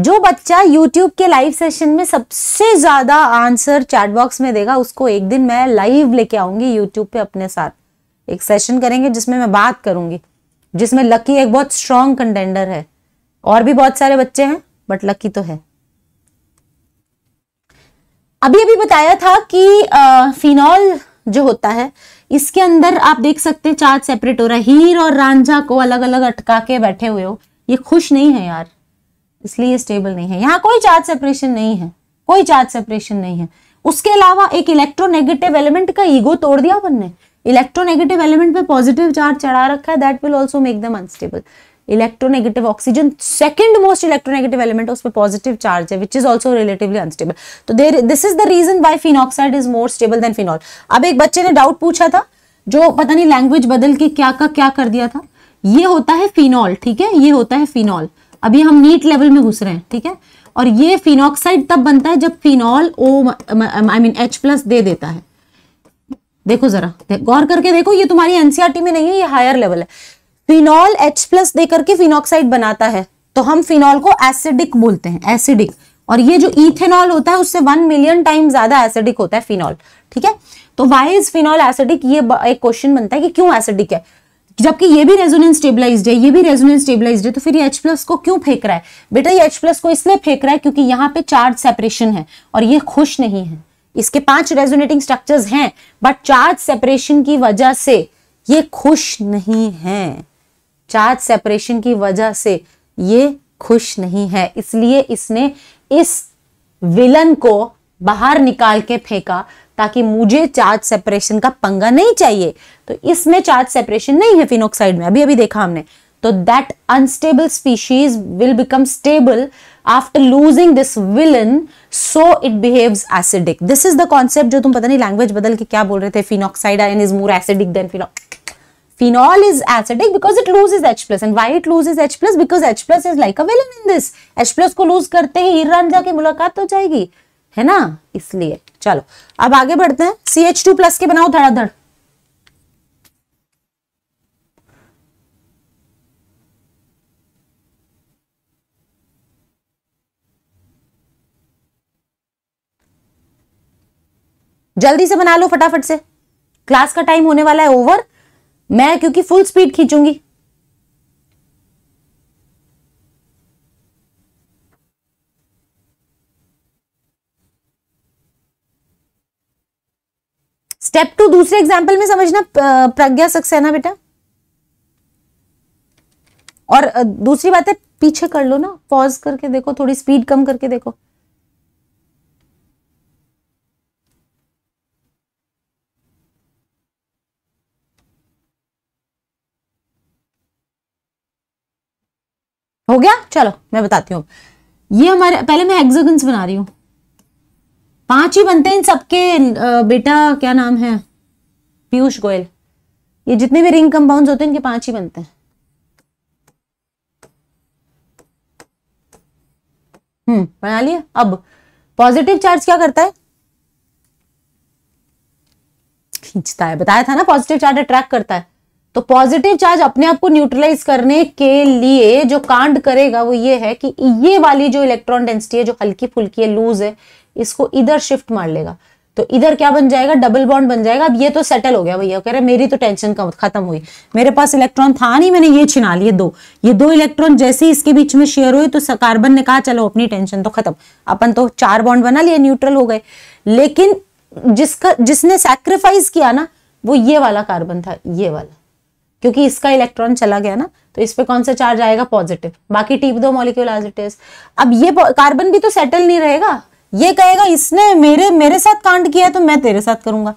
Speaker 1: जो बच्चा YouTube के लाइव सेशन में सबसे ज्यादा आंसर चैट बॉक्स में देगा उसको एक दिन मैं लाइव लेके आऊंगी YouTube पे अपने साथ एक सेशन करेंगे जिसमें मैं बात करूंगी जिसमें लकी एक बहुत स्ट्रांग कंटेंडर है और भी बहुत सारे बच्चे हैं बट लकी तो है अभी अभी बताया था कि फिनॉल जो होता है इसके अंदर आप देख सकते हैं चार्ज सेपरेट हो रहा है हीर और रांझा को अलग अलग अटका के बैठे हुए हो ये खुश नहीं है यार इसलिए स्टेबल नहीं है यहाँ कोई चार्ज सेपरेशन नहीं है कोई चार्ज सेपरेशन नहीं है उसके अलावा एक इलेक्ट्रोनेगेटिव एलिमेंट का ईगो तोड़ दिया अपन ने इलेक्ट्रोनेगेटिव एलिमेंट पे पॉजिटिव चार्ज चढ़ा रखा है that will also make them unstable electronegative oxygen second most electronegative element उस पर पॉजिटिव चार्ज है which is also relatively unstable तो there this is the reason why phenoxide is more stable than phenol अब एक बच्चे ने doubt पूछा था जो पता नहीं लैंग्वेज बदल के क्या का क्या कर दिया था ये होता है फिनॉल ठीक है ये होता है फिनॉल अभी हम नीट लेवल में घुस रहे हैं ठीक है और ये फिनॉक्साइड तब बनता है जब phenol O I mean H plus दे देता है देखो जरा गौर करके देखो ये तुम्हारी एनसीआरटी e में नहीं है ये हायर लेवल है फिनॉल H प्लस दे करके फिनॉक्साइड बनाता है तो हम फिनॉल को एसिडिक बोलते हैं एसिडिक और ये जो इथेनॉल होता है उससे वन मिलियन टाइम ज्यादा एसिडिक होता है फिनॉल ठीक है तो वाई इज फिनॉल एसिडिक ये एक क्वेश्चन बनता है कि क्यों एसिडिक है जबकि ये भी रेजोनेंस स्टेबलाइज्ड है ये भी रेजोनेंस स्टेबलाइज्ड है तो फिर ये H को क्यों फेंक रहा है बेटा ये H को इसलिए फेंक रहा है क्योंकि यहाँ पे चार्ज सेपरेशन है और ये खुश नहीं है इसके पांच रेजोनेटिंग स्ट्रक्चर्स हैं बट चार्ज सेपरेशन की वजह से ये खुश नहीं है चार्ज सेपरेशन की वजह से ये खुश नहीं है इसलिए इसने इस विलन को बाहर निकाल के फेंका ताकि मुझे चार्ज सेपरेशन का पंगा नहीं चाहिए तो इसमें चार्ज सेपरेशन नहीं है फिनोक्साइड में अभी अभी देखा हमने तो that unstable species will become stable after losing this villain so it behave acidic this is the concept जो तुम पता नहीं लैंग्वेज बदल के क्या बोल रहे थे phenoxide and is more acidic than phenox Phenol is acidic because it loses H plus and why it loses H plus because H plus is like a villain in this. H plus को lose करते ही Iran जाके मुलाकात हो जाएगी है ना इसलिए चलो अब आगे बढ़ते हैं सी एच टू प्लस के बनाओ धड़ाधड़ जल्दी से बना लो फटाफट से क्लास का टाइम होने वाला है ओवर मैं क्योंकि फुल स्पीड खींचूंगी स्टेप टू दूसरे एग्जाम्पल में समझना प्रज्ञा सक्सेना बेटा और दूसरी बात है पीछे कर लो ना पॉज करके देखो थोड़ी स्पीड कम करके देखो हो गया चलो मैं बताती हूँ ये हमारे पहले मैं हेक्सागन्स बना रही हूँ पांच ही बनते हैं इन सबके बेटा क्या नाम है पीयूष गोयल ये जितने भी रिंग कंपाउंड्स होते हैं इनके पांच ही बनते हैं हम्म बना लिया अब पॉजिटिव चार्ज क्या करता है खींचता है बताया था ना पॉजिटिव चार्ज अट्रैक्ट करता है तो पॉजिटिव चार्ज अपने आप को न्यूट्रलाइज करने के लिए जो कांड करेगा वो ये है कि ये वाली जो इलेक्ट्रॉन डेंसिटी है जो हल्की फुल्की है लूज है इसको इधर शिफ्ट मार लेगा तो इधर क्या बन जाएगा डबल बॉन्ड बन जाएगा अब ये तो सेटल हो गया भैया कह रहे मेरी तो टेंशन कम खत्म हुई मेरे पास इलेक्ट्रॉन था नहीं मैंने ये छिना लिए दो ये दो इलेक्ट्रॉन जैसे ही इसके बीच में शेयर हुए तो कार्बन ने कहा चलो अपनी टेंशन तो खत्म अपन तो चार बॉन्ड बना लिए न्यूट्रल हो गए लेकिन जिसका जिसने सेक्रीफाइस किया ना वो ये वाला कार्बन था ये वाला क्योंकि इसका इलेक्ट्रॉन चला गया ना तो इस पर कौन सा चार्ज आएगा पॉजिटिव बाकी टीप दो मॉलिक्यूल एज इट इज अब ये कार्बन भी तो सेटल नहीं रहेगा ये कहेगा इसने मेरे मेरे साथ कांड किया है तो मैं तेरे साथ करूंगा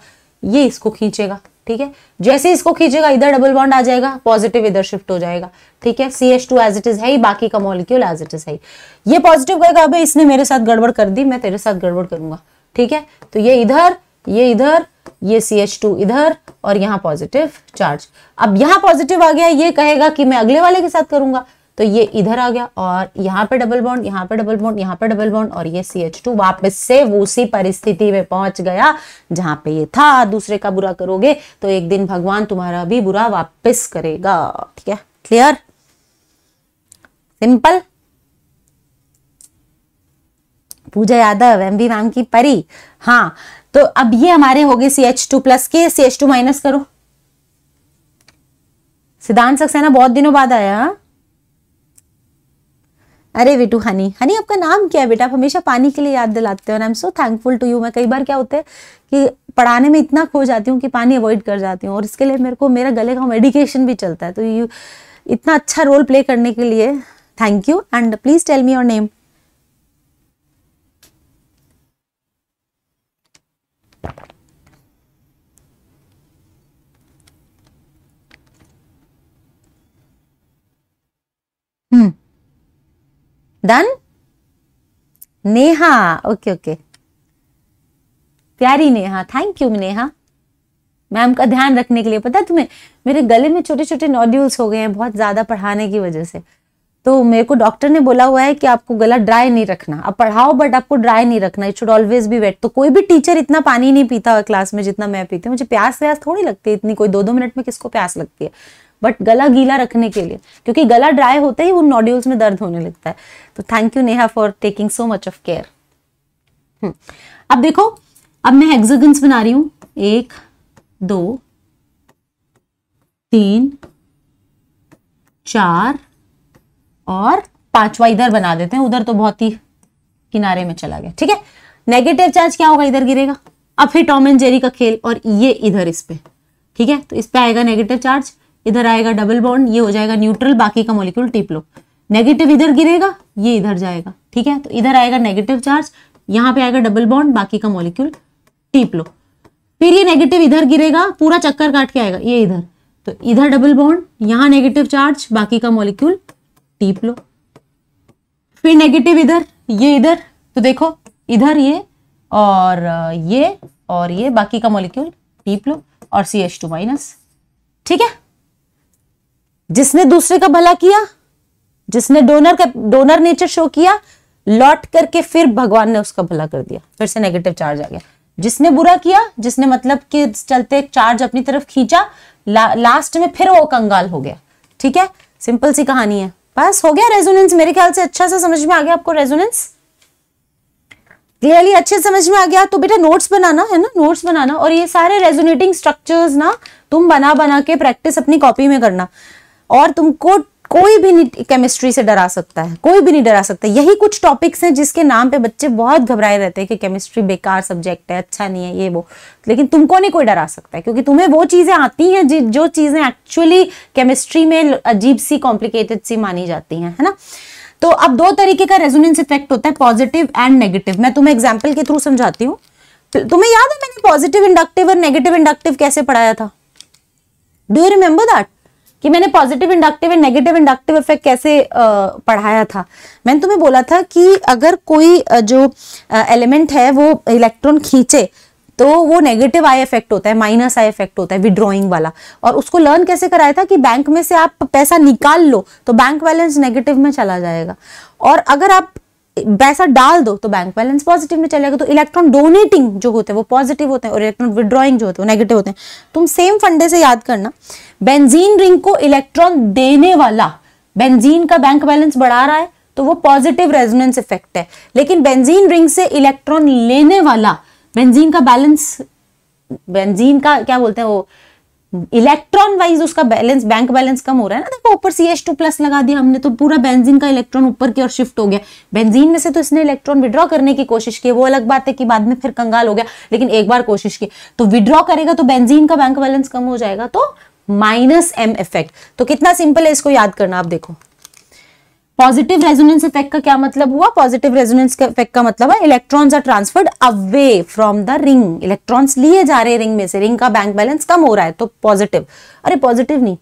Speaker 1: ये इसको खींचेगा ठीक है जैसे इसको खींचेगा इधर डबल बॉन्ड आ जाएगा पॉजिटिव इधर शिफ्ट हो जाएगा ठीक है C H two as it is है बाकी का मॉलिक्यूल एज इट इज है ये पॉजिटिव कहेगा अबे इसने मेरे साथ गड़बड़ कर दी मैं तेरे साथ गड़बड़ करूंगा ठीक है तो ये इधर ये इधर ये सी एच टू इधर और यहाँ पॉजिटिव चार्ज अब यहाँ पॉजिटिव आ गया ये कहेगा कि मैं अगले वाले के साथ करूंगा तो ये इधर आ गया और यहाँ पे डबल बॉन्ड यहाँ पे डबल बॉन्ड यहाँ पे डबल बॉन्ड और ये सी एच टू वापस से उसी परिस्थिति में पहुंच गया जहां पे ये था दूसरे का बुरा करोगे तो एक दिन भगवान तुम्हारा भी बुरा वापस करेगा ठीक है clear simple Pooja Yadav M B ma'am की परी हाँ तो अब ये हमारे हो गए सी एच टू प्लस के सी एच टू माइनस करो सिद्धांत सक्सेना बहुत दिनों बाद आया हाँ? अरे विटू हनी हनी आपका नाम क्या है बेटा आप हमेशा पानी के लिए याद दिलाते हो I am so thankful to you मैं कई बार क्या होता है कि पढ़ाने में इतना खो जाती हूँ कि पानी अवॉइड कर जाती हूँ और इसके लिए मेरे को मेरा गले का मेडिकेशन भी चलता है तो यू इतना अच्छा रोल प्ले करने के लिए thank you and please tell me your name done Neha okay okay प्यारी Neha thank you Neha ma'am का ध्यान रखने के लिए पता तुम्हें मेरे गले में छोटे छोटे नॉड्यूल्स हो गए हैं बहुत ज़्यादा पढ़ाने की वजह से तो मेरे को डॉक्टर ने बोला हुआ है कि आपको गला ड्राई नहीं रखना आप पढ़ाओ बट आपको ड्राई नहीं रखना it should always be wet तो कोई भी टीचर इतना पानी नहीं पीता क्लास में जितना मैं पीती हूँ मुझे प्यास व्यास थोड़ी लगती है इतनी कोई दो दो मिनट में किसको प्यास लगती है बट गला गीला रखने के लिए क्योंकि गला ड्राई होते ही उन नॉड्यूल्स में दर्द होने लगता है तो thank you Neha for taking so much of care अब देखो अब मैं हेक्सागन्स बना रही हूं एक दो तीन चार और पांचवा इधर बना देते हैं उधर तो बहुत ही किनारे में चला गया ठीक है नेगेटिव चार्ज क्या होगा इधर गिरेगा अब फिर टॉम एंड जेरी का खेल और ये इधर इस पे ठीक है तो इस पे आएगा नेगेटिव चार्ज इधर आएगा डबल बॉन्ड ये हो जाएगा न्यूट्रल बाकी का मॉलिक्यूल लो नेगेटिव इधर गिरेगा ये इधर जाएगा ठीक है तो इधर आएगा नेगेटिव चार्ज यहाँ पे आएगा डबल बॉन्ड बाकी का मॉलिक्यूल लो फिर ये नेगेटिव इधर गिरेगा पूरा चक्कर काट के आएगा ये इधर तो इधर डबल बॉन्ड यहाँ नेगेटिव चार्ज बाकी का मॉलिक्यूल टीप लो फिर नेगेटिव इधर ये इधर तो देखो इधर ये और ये और ये बाकी का मॉलिक्यूल टीप लो और सी एच टू माइनस ठीक है जिसने दूसरे का भला किया जिसने डोनर का डोनर नेचर शो किया लौट करके फिर भगवान ने उसका भला कर दिया फिर से नेगेटिव चार्ज आ गया जिसने बुरा किया जिसने मतलब कि चलते चार्ज अपनी तरफ खींचा ला, लास्ट में फिर वो कंगाल हो गया ठीक है सिंपल सी कहानी है बस हो गया रेजोनेंस मेरे ख्याल से अच्छा सा समझ में आ गया आपको रेजोनेंस क्लियरली अच्छे समझ में आ गया तो बेटा नोट्स बनाना है ना नोट्स बनाना और ये सारे रेजोनेटिंग स्ट्रक्चर्स ना तुम बना बना के प्रैक्टिस अपनी कॉपी में करना और तुमको कोई भी नहीं केमिस्ट्री से डरा सकता है कोई भी नहीं डरा सकता यही कुछ टॉपिक्स हैं जिसके नाम पे बच्चे बहुत घबराए रहते हैं कि केमिस्ट्री बेकार सब्जेक्ट है अच्छा नहीं है ये वो लेकिन तुमको नहीं कोई डरा सकता है क्योंकि तुम्हें वो चीज़ें आती हैं जो चीज़ें एक्चुअली केमिस्ट्री में अजीब सी कॉम्प्लिकेटेड सी मानी जाती हैं है ना तो अब दो तरीके का रेजोनेंस इफेक्ट होता है पॉजिटिव एंड नेगेटिव मैं तुम्हें एग्जाम्पल के थ्रू समझाती हूँ तो, तुम्हें याद है मैंने पॉजिटिव इंडक्टिव और नेगेटिव इंडक्टिव कैसे पढ़ाया था डू यू रिमेंबर दैट कि मैंने positive inductive and negative inductive effect कैसे पढ़ाया था मैंने तुम्हें बोला था कि अगर कोई जो एलिमेंट है वो इलेक्ट्रॉन खींचे तो वो नेगेटिव आई इफेक्ट होता है माइनस आई इफेक्ट होता है विड्रॉइंग वाला और उसको लर्न कैसे कराया था कि बैंक में से आप पैसा निकाल लो तो बैंक बैलेंस नेगेटिव में चला जाएगा और अगर आप पैसा डाल दो तो बैंक बैलेंस पॉजिटिव में चलेगा तो इलेक्ट्रॉन डोनेटिंग जो होते हैं वो पॉजिटिव होते हैं और इलेक्ट्रॉन विड्रॉइंग जो होते हैं वो नेगेटिव होते हैं तुम सेम फंडे से याद करना बेंजीन रिंग को इलेक्ट्रॉन देने वाला बेंजीन का बैंक बैलेंस बढ़ा रहा है तो वो पॉजिटिव रेजोनेंस इफेक्ट है लेकिन बेंजीन रिंग से इलेक्ट्रॉन लेने वाला बेंजीन का बैलेंस बेंजीन का क्या बोलते हैं वो इलेक्ट्रॉन वाइज उसका बैलेंस बैंक बैलेंस कम हो रहा है ना देखो ऊपर सी एच टू प्लस लगा दिया हमने तो पूरा बेंजीन का इलेक्ट्रॉन ऊपर की ओर शिफ्ट हो गया बेंजीन में से तो इसने इलेक्ट्रॉन विड्रॉ करने की कोशिश की वो अलग बात है कि बाद में फिर कंगाल हो गया लेकिन एक बार कोशिश की तो विड्रॉ करेगा तो बेंजीन का बैंक बैलेंस कम हो जाएगा तो माइनस एम इफेक्ट तो कितना सिंपल है इसको याद करना आप देखो पॉजिटिव रेजोनेंस इफेक्ट का क्या मतलब हुआ पॉजिटिव रेजोनेंस इफेक्ट का मतलब है electrons are transferred away from the ring electrons लिए जा रहे रिंग में से रिंग का बैंक बैलेंस कम हो रहा है तो पॉजिटिव अरे पॉजिटिव नहीं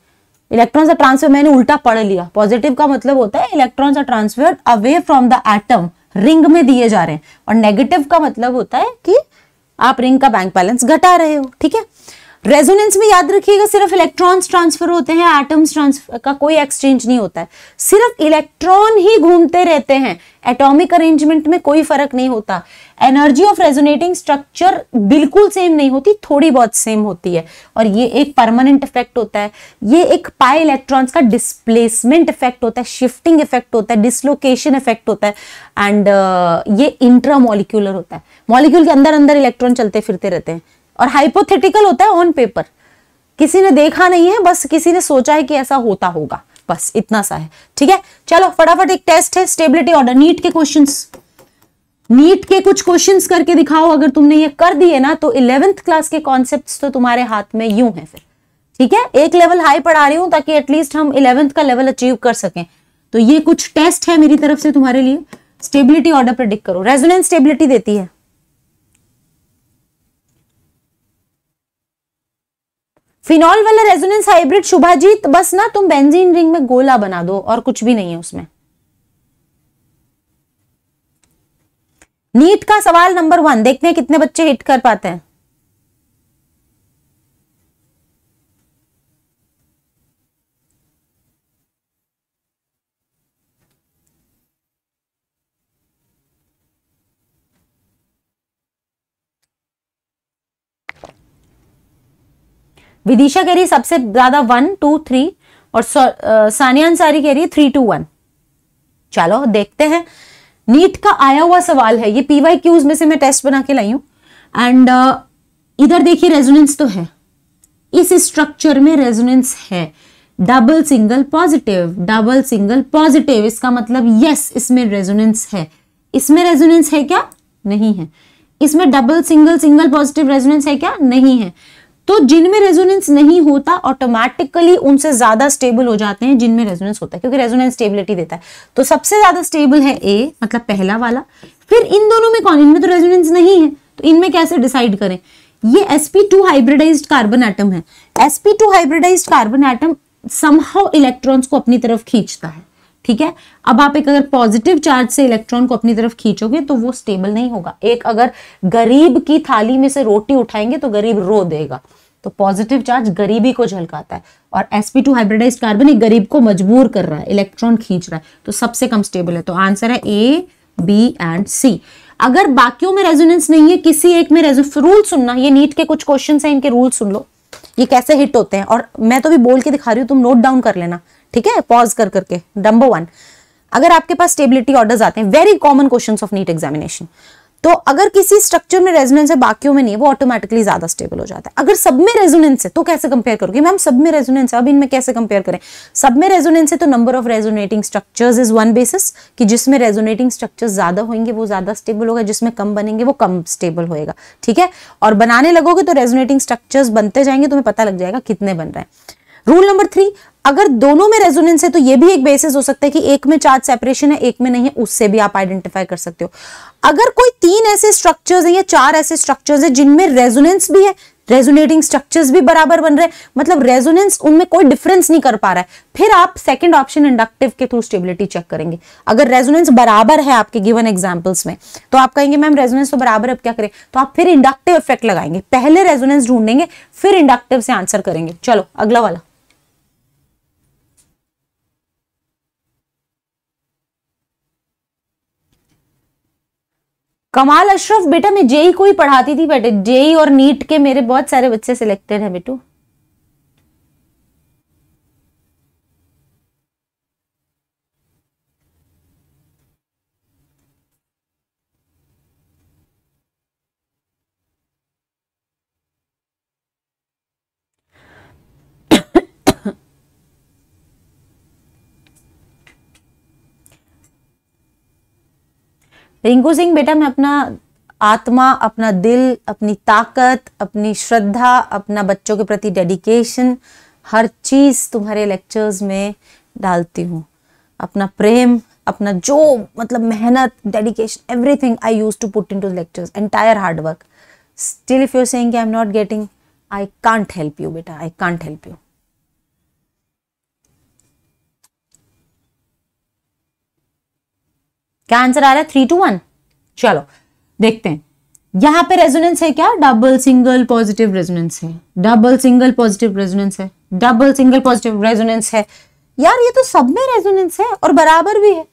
Speaker 1: इलेक्ट्रॉन्स आर ट्रांसफर मैंने उल्टा पढ़ लिया पॉजिटिव का मतलब होता है electrons are transfer away from the atom ring में दिए जा रहे हैं और नेगेटिव का मतलब होता है कि आप रिंग का बैंक बैलेंस घटा रहे हो ठीक है रेजोनेंस में याद रखिएगा सिर्फ इलेक्ट्रॉन्स ट्रांसफर होते हैं एटम्स ट्रांसफर का कोई एक्सचेंज नहीं होता है सिर्फ इलेक्ट्रॉन ही घूमते रहते हैं एटॉमिक अरेंजमेंट में कोई फर्क नहीं होता एनर्जी ऑफ रेजोनेटिंग स्ट्रक्चर बिल्कुल सेम नहीं होती थोड़ी बहुत सेम होती है और ये एक परमानेंट इफेक्ट होता है ये एक पाई इलेक्ट्रॉन्स का डिस्प्लेसमेंट इफेक्ट होता है शिफ्टिंग इफेक्ट होता है डिसलोकेशन इफेक्ट होता है एंड uh, ये इंट्रामोलिक्यूलर होता है मॉलिक्यूल के अंदर अंदर इलेक्ट्रॉन चलते फिरते रहते हैं और हाइपोथेटिकल होता है ऑन पेपर किसी ने देखा नहीं है बस किसी ने सोचा है कि ऐसा होता होगा बस इतना सा है ठीक है चलो फटाफट एक टेस्ट है स्टेबिलिटी ऑर्डर नीट के क्वेश्चंस नीट के कुछ क्वेश्चंस करके दिखाओ अगर तुमने ये कर दिए ना तो इलेवेंथ क्लास के कॉन्सेप्ट तो तुम्हारे हाथ में यूं है फिर ठीक है एक लेवल हाई पढ़ा रही हूं ताकि एटलीस्ट हम इलेवेंथ का लेवल अचीव कर सकें तो ये कुछ टेस्ट है मेरी तरफ से तुम्हारे लिए स्टेबिलिटी ऑर्डर प्रेडिक्ट करो रेजोनेंस स्टेबिलिटी देती है फिनॉल वाला रेजोनेंस हाइब्रिड शुभाजीत बस ना तुम बेंजीन रिंग में गोला बना दो और कुछ भी नहीं है उसमें नीट का सवाल नंबर वन देखते हैं कितने बच्चे हिट कर पाते हैं विदिशा कह रही है सबसे ज्यादा वन टू थ्री और सानिया अंसारी कह रही है थ्री टू वन चलो देखते हैं नीट का आया हुआ सवाल है ये पीवाई क्यूज में से मैं टेस्ट बना के लाई हूं एंड uh, इधर देखिए रेजोनेंस तो है इस स्ट्रक्चर में रेजोनेंस है double single positive double single positive इसका मतलब यस इसमें रेजोनेंस है इसमें रेजोनेंस है क्या नहीं है इसमें double single single positive resonance है क्या नहीं है तो जिनमें रेजोनेंस नहीं होता ऑटोमेटिकली उनसे ज्यादा स्टेबल हो जाते हैं जिनमें रेजोनेंस होता है क्योंकि रेजोनेंस स्टेबिलिटी देता है तो सबसे ज्यादा स्टेबल है ए मतलब पहला वाला फिर इन दोनों में कौन इनमें तो रेजोनेंस नहीं है तो इनमें कैसे डिसाइड करें ये sp2 हाइब्रिडाइज्ड कार्बन एटम है sp2 hybridized carbon atom somehow electrons को अपनी तरफ खींचता है ठीक है अब आप एक अगर पॉजिटिव चार्ज से इलेक्ट्रॉन को अपनी तरफ खींचोगे तो वो स्टेबल नहीं होगा एक अगर गरीब की थाली में से रोटी उठाएंगे तो गरीब रो देगा तो पॉजिटिव चार्ज गरीबी को झलकाता है और sp2 हाइब्रिडाइज्ड कार्बन एक गरीब को मजबूर कर रहा है इलेक्ट्रॉन खींच रहा है तो सबसे कम स्टेबल है तो आंसर है ए बी एंड सी अगर बाकियों में रेजोनेंस नहीं है किसी एक में रूल सुनना ये नीट के कुछ क्वेश्चन है इनके रूल सुन लो ये कैसे हिट होते हैं और मैं तो भी बोल के दिखा रही हूँ तुम नोट डाउन कर लेना ठीक है पॉज कर करके नंबर वन अगर आपके पास स्टेबिलिटी ऑर्डर्स आते हैं very common question of NEET examination तो अगर किसी स्ट्रक्चर में रेजोनेंस है बाकियों में नहीं है वो ऑटोमेटिकली ज्यादा स्टेबल हो जाता है अगर सब में रेजोनेंस है तो कैसे कंपेयर करोगे मैम सब में रेजोनेंस है अब इनमें कैसे कंपेयर करें सब में रेजोनेंस है तो number of resonating structures is one basis कि जिसमें रेजोनेटिंग स्ट्रक्चर ज्यादा होंगे वो ज्यादा स्टेबल होगा जिसमें कम बनेंगे वो कम स्टेबल होगा ठीक है और बनाने लगोगे तो रेजोनेटिंग स्ट्रक्चर्स बनते जाएंगे तुम्हें पता लग जाएगा कितने बन रहे हैं रूल नंबर थ्री अगर दोनों में रेजोनेंस है तो ये भी एक बेसिस हो सकता है कि एक में चार्ज सेपरेशन है एक में नहीं है उससे भी आप आइडेंटिफाई कर सकते हो अगर कोई तीन ऐसे स्ट्रक्चर्स हैं या चार ऐसे स्ट्रक्चर्स हैं जिनमें रेजोनेंस भी है रेजोनेटिंग स्ट्रक्चर्स भी बराबर बन रहे हैं मतलब रेजोनेंस उनमें कोई डिफरेंस नहीं कर पा रहा है फिर आप सेकंड ऑप्शन इंडक्टिव के थ्रू स्टेबिलिटी चेक करेंगे अगर रेजोनेंस बराबर है आपके गिवन एग्जांपल्स में तो आप कहेंगे मैम रेजोनेंस तो बराबर है अब क्या करें तो आप फिर इंडक्टिव इफेक्ट लगाएंगे पहले रेजोनेंस ढूंढेंगे फिर इंडक्टिव से आंसर करेंगे चलो अगला वाला कमाल अशरफ बेटा मैं जेई को ही पढ़ाती थी बेटे जेई और नीट के मेरे बहुत सारे बच्चे सिलेक्टेड हैं बेटू रिंकू सिंह बेटा मैं अपना आत्मा अपना दिल अपनी ताकत अपनी श्रद्धा अपना बच्चों के प्रति डेडिकेशन हर चीज़ तुम्हारे लेक्चर्स में डालती हूँ अपना प्रेम अपना जो मतलब मेहनत dedication everything I use to put in to lectures entire hard work still if you saying I am not getting I can't help you बेटा आई कांट हेल्प यू क्या आंसर आ रहा है थ्री टू वन चलो देखते हैं यहां पे resonance है क्या डबल सिंगल पॉजिटिव रेजोनेंस है डबल सिंगल पॉजिटिव रेजोनेंस है डबल सिंगल पॉजिटिव रेजोनेंस है यार ये तो सब में रेजोनेंस है और बराबर भी है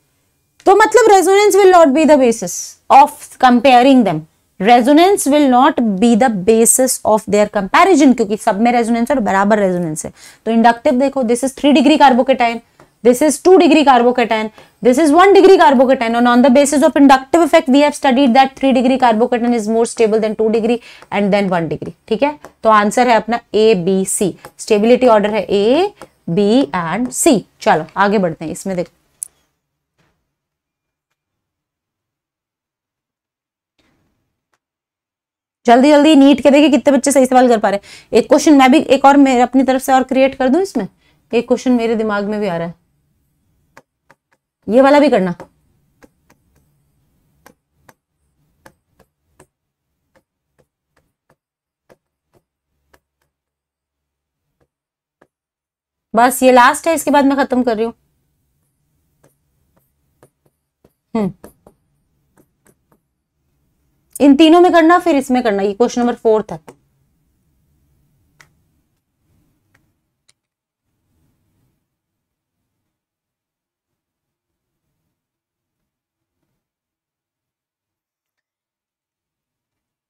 Speaker 1: तो मतलब resonance will not be the basis of comparing them resonance will not be the basis of their comparison क्योंकि सब में रेजोनेंस और बराबर रेजोनेंस है तो इंडक्टिव देखो this is three degree carbo के time this is 2 degree carbocation this is 1 degree carbocation and on the basis of inductive effect we have studied that 3 degree carbocation is more stable than 2 degree and then 1 degree ठीक है तो answer है अपना A B C stability order है A B and सी चलो आगे बढ़ते हैं इसमें देखो जल्दी जल्दी नीट के देखिए कितने बच्चे सही सवाल कर पा रहे हैं एक क्वेश्चन मैं भी एक और मेरे अपनी तरफ से और क्रिएट कर दूं इसमें एक क्वेश्चन मेरे दिमाग में भी आ रहा है ये वाला भी करना बस ये लास्ट है इसके बाद मैं खत्म कर रही हूं हम्म इन तीनों में करना फिर इसमें करना ये क्वेश्चन नंबर फोर्थ है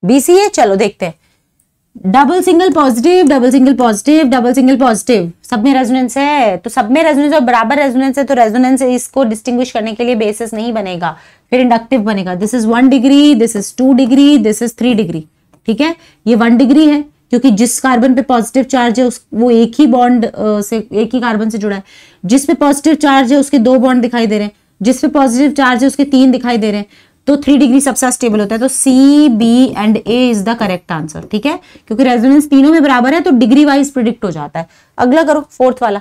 Speaker 1: बीसीए चलो देखते हैं double single positive double single positive double single positive सब में रेजोनेंस है तो सब में रेजोनेंस और बराबर रेजोनेंस है तो रेजोनेंस इसको डिस्टिंग्विश करने के लिए बेसिस नहीं बनेगा फिर इंडक्टिव बनेगा this is one degree this is two degree this is three degree ठीक है ये वन डिग्री है क्योंकि जिस कार्बन पे पॉजिटिव चार्ज है उस वो एक ही बॉन्ड से एक ही कार्बन से जुड़ा है जिस पे पॉजिटिव चार्ज है उसके दो बॉन्ड दिखाई दे रहे हैं जिस पे पॉजिटिव चार्ज है उसके तीन दिखाई दे रहे हैं तो थ्री डिग्री सबसे स्टेबल होता है तो C B and A is the correct answer ठीक है क्योंकि रेजोनेंस तीनों में बराबर है तो डिग्री वाइज प्रिडिक्ट हो जाता है अगला करो फोर्थ वाला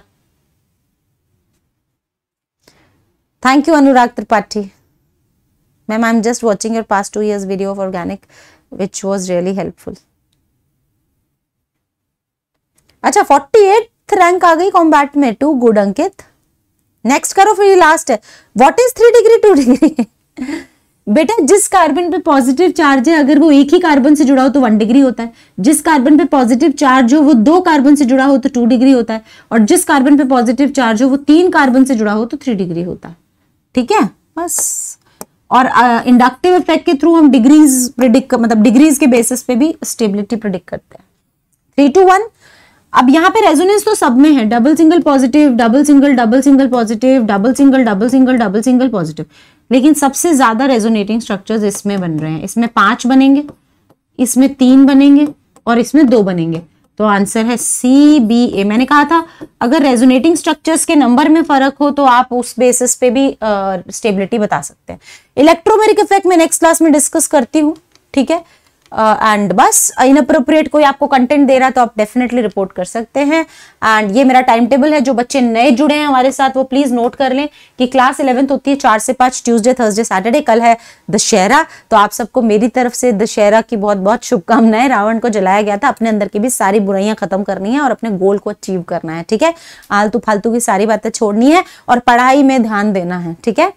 Speaker 1: thank you Anurag Tripathi ma'am I am just watching your past two years video of organic which was really helpful अच्छा फोर्टी एट रैंक आ गई कॉम्बैट में टू गुड अंकित नेक्स्ट करो फिर लास्ट है what is three degree two degree बेटा जिस carbon पे पॉजिटिव चार्ज है अगर वो एक ही कार्बन से जुड़ा हो तो वन डिग्री होता है जिस कार्बन पे पॉजिटिव चार्ज हो वो दो कार्बन से जुड़ा हो तो टू डिग्री होता है और जिस कार्बन पे पॉजिटिव चार्ज हो वो तीन कार्बन से जुड़ा हो तो थ्री डिग्री होता है ठीक है बस और इंडक्टिव uh, इफेक्ट के थ्रू हम डिग्रीज प्रिडिक्ट मतलब डिग्रीज के बेसिस पे भी स्टेबिलिटी प्रिडिक्ट करते हैं थ्री टू वन अब यहाँ पे रेजोनेंस तो सब में है double single positive double single double single positive double single double single double single positive लेकिन सबसे ज्यादा रेजोनेटिंग स्ट्रक्चर्स इसमें बन रहे हैं इसमें पांच बनेंगे इसमें तीन बनेंगे और इसमें दो बनेंगे तो आंसर है सी बी ए मैंने कहा था अगर रेजोनेटिंग स्ट्रक्चर्स के नंबर में फर्क हो तो आप उस बेसिस पे भी स्टेबिलिटी बता सकते हैं इलेक्ट्रोमेरिक इफेक्ट में नेक्स्ट क्लास में डिस्कस करती हूँ ठीक है एंड uh, बस इनअप्रोप्रिएट कोई आपको कंटेंट दे रहा है तो आप डेफिनेटली रिपोर्ट कर सकते हैं एंड ये मेरा टाइम टेबल है जो बच्चे नए जुड़े हैं हमारे साथ वो प्लीज़ नोट कर लें कि क्लास इलेवेंथ होती है चार से पांच ट्यूसडे थर्सडे सैटरडे कल है दशहरा तो आप सबको मेरी तरफ से दशहरा की बहुत बहुत शुभकामनाएं रावण को जलाया गया था अपने अंदर की भी सारी बुराइयां खत्म करनी है और अपने गोल को अचीव करना है ठीक है आलतू फालतू की सारी बातें छोड़नी है और पढ़ाई में ध्यान देना है ठीक है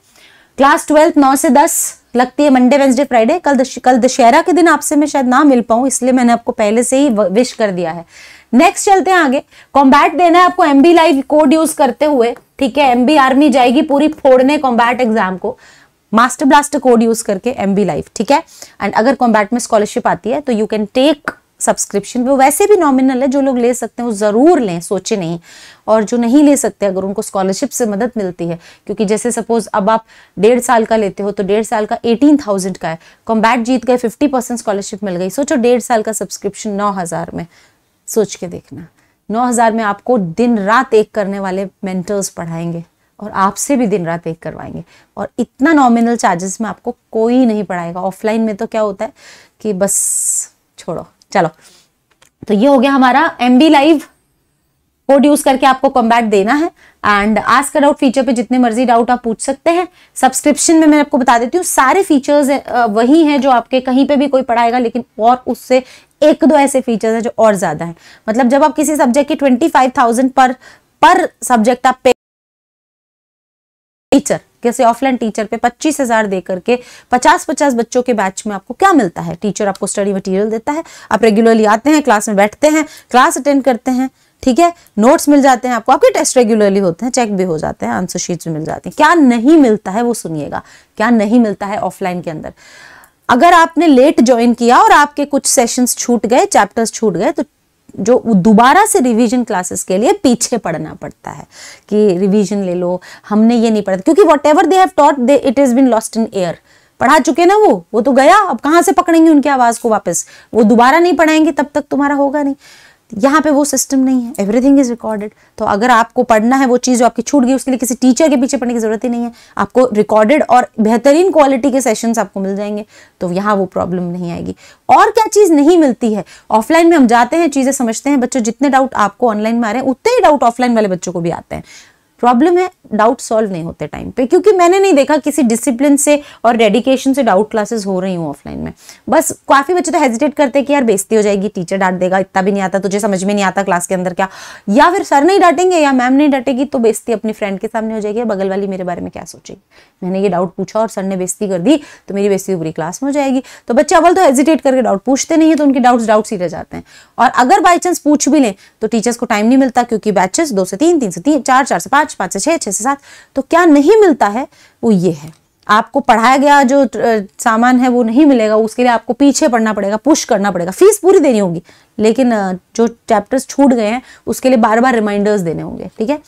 Speaker 1: क्लास ट्वेल्थ नौ से दस लगती है मंडे वेंसडे फ्राइडे कल दश, कल दशहरा के दिन आपसे मैं शायद ना मिल पाऊं इसलिए मैंने आपको पहले से ही विश कर दिया है नेक्स्ट चलते हैं आगे कॉम्बैट देना है आपको एमबी लाइव कोड यूज करते हुए ठीक है एमबी आर्मी जाएगी पूरी फोड़ने कॉम्बैट एग्जाम को मास्टर ब्लास्टर कोड यूज करके एमबी लाइव ठीक है एंड अगर कॉम्बैट में स्कॉलरशिप आती है तो यू कैन टेक सब्सक्रिप्शन वो वैसे भी नॉमिनल है जो लोग ले सकते हैं वो ज़रूर लें सोचे नहीं और जो नहीं ले सकते अगर उनको स्कॉलरशिप से मदद मिलती है क्योंकि जैसे सपोज अब आप डेढ़ साल का लेते हो तो डेढ़ साल का एटीन थाउजेंड का है कॉम्बैट जीत गए फिफ्टी परसेंट स्कॉलरशिप मिल गई सोचो डेढ़ साल का सब्सक्रिप्शन नौ हज़ार में सोच के देखना नौ हज़ार में आपको दिन रात एक करने वाले मेंटर्स पढ़ाएंगे और आपसे भी दिन रात एक करवाएंगे और इतना नॉमिनल चार्जेस में आपको कोई नहीं पढ़ाएगा ऑफलाइन में तो क्या होता है कि बस छोड़ो चलो तो ये हो गया हमारा M B live code use करके आपको कॉम्बैट देना है एंड आस्क डाउट फीचर पे जितने मर्जी डाउट आप पूछ सकते हैं सब्सक्रिप्शन में मैं आपको बता देती हूँ सारे फीचर्स वही हैं जो आपके कहीं पे भी कोई पढ़ाएगा लेकिन और उससे एक दो ऐसे फीचर्स हैं जो और ज्यादा हैं मतलब जब आप किसी सब्जेक्ट की ट्वेंटी फाइव थाउजेंड पर पर सब्जेक्ट आप पे टीचर से ऑफलाइन टीचर पे पच्चीस हजार दे करके पचास पचास बच्चों के बैच में आपको क्या मिलता है टीचर आपको स्टडी मटेरियल देता है आप रेगुलरली आते हैं क्लास में बैठते हैं क्लास अटेंड करते हैं ठीक है नोट्स मिल जाते हैं आपको आपके टेस्ट रेगुलरली होते हैं चेक भी हो जाते हैं आंसर शीट्स भी मिल जाती हैं क्या नहीं मिलता है वो सुनिएगा क्या नहीं मिलता है ऑफलाइन के अंदर अगर आपने लेट ज्वाइन किया और आपके कुछ सेशंस छूट गए चैप्टर्स छूट गए तो जो दोबारा से रिवीजन क्लासेस के लिए पीछे पढ़ना पड़ता है कि रिवीजन ले लो हमने ये नहीं पढ़ा क्योंकि whatever they have taught they it is been lost in air पढ़ा चुके ना वो वो तो गया अब कहां से पकड़ेंगे उनकी आवाज़ को वापस वो दोबारा नहीं पढ़ाएंगे तब तक तुम्हारा होगा नहीं यहाँ पे वो सिस्टम नहीं है एवरीथिंग इज रिकॉर्डेड तो अगर आपको पढ़ना है वो चीज़ जो आपकी छूट गई उसके लिए किसी टीचर के पीछे पढ़ने की ज़रूरत ही नहीं है आपको रिकॉर्डेड और बेहतरीन क्वालिटी के सेशंस आपको मिल जाएंगे तो यहाँ वो प्रॉब्लम नहीं आएगी और क्या चीज़ नहीं मिलती है ऑफलाइन में हम जाते हैं चीज़ें समझते हैं बच्चों जितने डाउट आपको ऑनलाइन में आ रहे हैं उतने ही डाउट ऑफलाइन वाले बच्चों को भी आते हैं प्रॉब्लम है डाउट सॉल्व नहीं होते टाइम पे क्योंकि मैंने नहीं देखा किसी डिसिप्लिन से और डेडिकेशन से डाउट क्लासेस हो रही हूँ ऑफलाइन में बस काफ़ी बच्चे तो हेजिटेट करते हैं कि यार बेस्ती हो जाएगी टीचर डांट देगा इतना भी नहीं आता तुझे समझ में नहीं आता क्लास के अंदर क्या या फिर सर नहीं डांटेंगे या मैम नहीं डांटेगी तो बेस्ती अपनी फ्रेंड के सामने हो जाएगी बगल वाली मेरे बारे में क्या सोचेगी मैंने ये डाउट पूछा और सर ने बेजती कर दी तो मेरी बेजती पूरी क्लास में हो जाएगी तो बच्चे अवल तो हेजिटेट करके डाउट पूछते नहीं है तो उनके डाउट्स डाउट ही रह जाते हैं और अगर बाई चांस पूछ भी लें तो टीचर्स को टाइम नहीं मिलता क्योंकि बैचेस दो से तीन तीन से तीन चार चार से पाँच पाँच पाँच छः छः से सात तो क्या नहीं मिलता है वो ये है आपको पढ़ाया गया जो सामान है वो नहीं मिलेगा उसके लिए आपको पीछे पढ़ना पड़ेगा पुश करना पड़ेगा फीस पूरी देनी होगी लेकिन जो चैप्टर्स छूट गए हैं उसके लिए बार बार रिमाइंडर्स देने होंगे ठीक है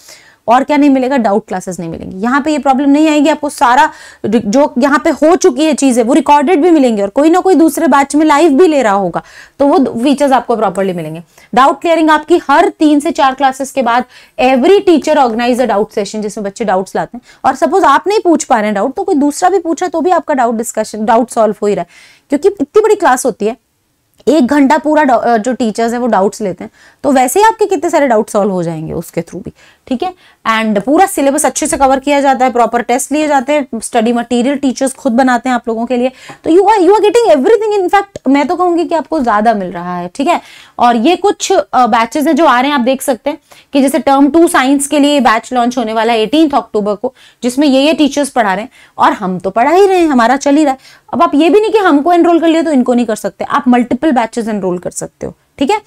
Speaker 1: और क्या नहीं मिलेगा डाउट क्लासेस नहीं मिलेंगी यहाँ पे ये प्रॉब्लम नहीं आएगी आपको सारा जो यहाँ पे हो चुकी है चीजें वो रिकॉर्डेड भी मिलेंगे और कोई ना कोई दूसरे बैच में लाइव भी ले रहा होगा तो वो फीचर्स आपको प्रॉपरली मिलेंगे डाउट क्लियरिंग आपकी हर तीन से चार क्लासेस के बाद every teacher organize a doubt session जिसमें बच्चे डाउट्स लाते हैं और सपोज आप नहीं पूछ पा रहे हैं डाउट तो कोई दूसरा भी पूछा तो भी आपका डाउट डिस्कशन डाउट सॉल्व हो ही रहा है क्योंकि इतनी बड़ी क्लास होती है एक घंटा पूरा जो टीचर्स है वो डाउट्स लेते हैं तो वैसे ही आपके कितने सारे डाउट सॉल्व हो जाएंगे उसके थ्रू भी ठीक है एंड पूरा सिलेबस अच्छे से कवर किया जाता है प्रॉपर टेस्ट लिए जाते हैं स्टडी मटेरियल टीचर्स खुद बनाते हैं आप लोगों के लिए तो you are you are getting everything in fact मैं तो कहूंगी कि आपको ज़्यादा मिल रहा है ठीक है और ये कुछ बैचेस हैं जो आ रहे हैं आप देख सकते हैं कि जैसे टर्म टू साइंस के लिए बैच लॉन्च होने वाला है एटीन अक्टूबर को जिसमें ये ये टीचर्स पढ़ा रहे हैं और हम तो पढ़ा ही रहे हैं हमारा चल ही रहा है अब आप ये भी नहीं कि हमको एनरोल कर लिया तो इनको नहीं कर सकते आप मल्टीपल बैचेस एनरोल कर सकते हो ठीक है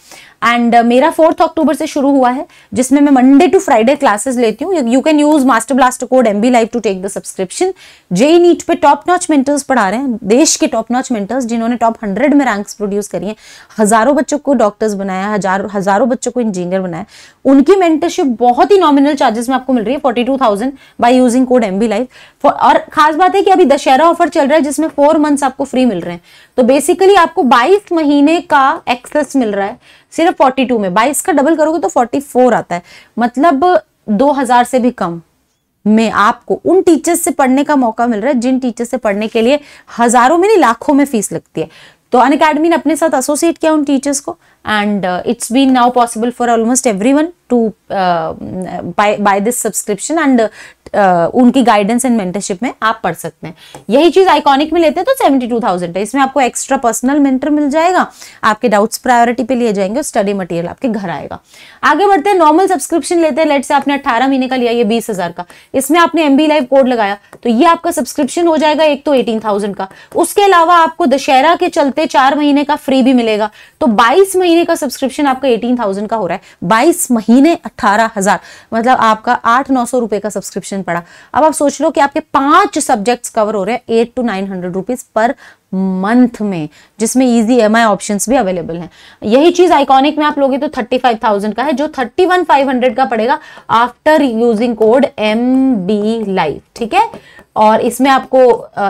Speaker 1: एंड uh, मेरा फोर्थ अक्टूबर से शुरू हुआ है जिसमें मैं मंडे टू फ्राइडे क्लासेस लेती हूँ you can use master blaster code M B live to take the subscription JEE NEET पे टॉप नॉच मेंटर्स पढ़ा रहे हैं देश के टॉप नॉच मेंटर्स जिन्होंने टॉप हंड्रेड में रैंक्स प्रोड्यूस करी है हजारों बच्चों को डॉक्टर्स बनाया हजारों हजारों बच्चों को इंजीनियर बनाया उनकी मेंटरशिप बहुत ही नॉमिनल चार्जेस में आपको मिल रही है forty two thousand by using code M B live और खास बात है कि अभी दशहरा ऑफर चल रहा है जिसमें फोर मंथ्स आपको फ्री मिल रहे हैं तो बेसिकली आपको 22 महीने का एक्सेस मिल रहा है सिर्फ 42 में 22 का डबल करोगे तो 44 आता है मतलब 2000 से भी कम में आपको उन टीचर्स से पढ़ने का मौका मिल रहा है जिन टीचर्स से पढ़ने के लिए हजारों में नहीं लाखों में फीस लगती है तो अन अकेडमी ने अपने साथ एसोसिएट किया उन टीचर्स को and uh, it's been now possible for almost everyone to uh, buy buy this subscription and uh, uh उनकी गाइडेंस एंड मेंटरशिप में आप पढ़ सकते हैं यही चीज आइकॉनिक में लेते हैं तो 72000 है इसमें आपको एक्स्ट्रा पर्सनल मेंटर मिल जाएगा आपके डाउट्स प्रायोरिटी पे लिए जाएंगे स्टडी मटेरियल आपके घर आएगा आगे बढ़ते हैं नॉर्मल सब्सक्रिप्शन लेते हैं लेट से आपने अट्ठारह महीने का लिया ये बीस हजार का इसमें आपने एमबी लाइव कोड लगाया तो ये आपका सब्सक्रिप्शन हो जाएगा एक तो एटीन थाउजेंड का उसके अलावा आपको दशहरा के चलते चार महीने का फ्री भी मिलेगा तो बाईस महीने का सब्सक्रिप्शन आपका एटीन थाउजेंड का हो रहा है बाईस महीने अट्ठारह हजार मतलब आपका आठ नौ सौ रुपए का सब्सक्रिप्शन पड़ा अब आप सोच लो कि आपके पांच सब्जेक्ट्स कवर हो रहे हैं eight two nine hundred rupees per month में जिसमें इजी एम आई ऑप्शन भी अवेलेबल हैं यही चीज आइकॉनिक में आप लोगे तो थर्टी फाइव थाउजेंड का है जो थर्टी वन फाइव हंड्रेड का पड़ेगा after using code M B live ठीक है और इसमें आपको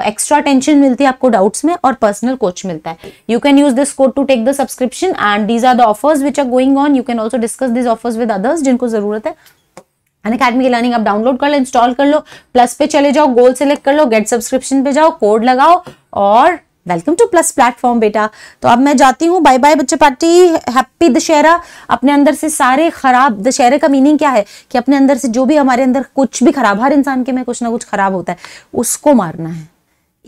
Speaker 1: एक्स्ट्रा टेंशन मिलती है आपको डाउट्स में और पर्सनल कोच मिलता है you can use this code to take the subscription and these are the offers which are going on you can also discuss this offers with others जिनको जरूरत है अकेडमी की लर्निंग आप download कर लो install कर लो plus पे चले जाओ गोल सेलेक्ट कर लो गेट सब्सक्रिप्शन पे जाओ कोड लगाओ और वेलकम टू प्लस प्लेटफॉर्म बेटा तो अब मैं जाती हूँ बाय बाय बच्चे पार्टी हैप्पी दशहरा अपने अंदर से सारे खराब दशहरे का मीनिंग क्या है कि अपने अंदर से जो भी हमारे अंदर कुछ भी खराब हर इंसान के में कुछ ना कुछ खराब होता है उसको मारना है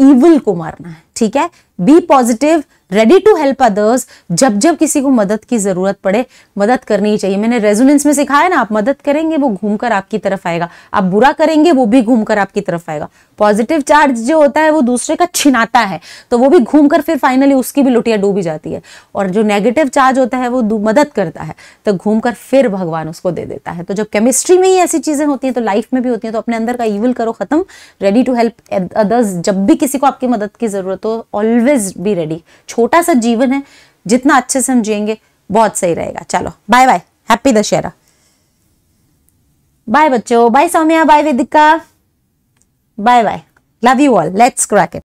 Speaker 1: ईविल को मारना है ठीक है be positive ready to help others जब जब किसी को मदद की ज़रूरत पड़े मदद करनी ही चाहिए मैंने रेजोनेंस में सिखाया ना आप मदद करेंगे वो घूमकर आपकी तरफ आएगा आप बुरा करेंगे वो भी घूमकर आपकी तरफ आएगा पॉजिटिव चार्ज जो होता है वो दूसरे का छिनाता है तो वो भी घूमकर फिर फाइनली उसकी भी लुटिया डूबी जाती है और जो नेगेटिव चार्ज होता है वो मदद करता है तो घूमकर फिर भगवान उसको दे देता है तो जब केमिस्ट्री में ही ऐसी चीज़ें होती हैं तो लाइफ में भी होती हैं तो अपने अंदर का ईवल करो ख़त्म रेडी टू हेल्प अदर्स जब भी किसी को आपकी मदद की ज़रूरत हो ऑलवेज बी रेडी छोटा सा जीवन है जितना अच्छे से हम जिएंगे बहुत सही रहेगा चलो bye bye happy Dussehra bye बच्चों bye Saumya bye Vedika bye bye love you all let's crack it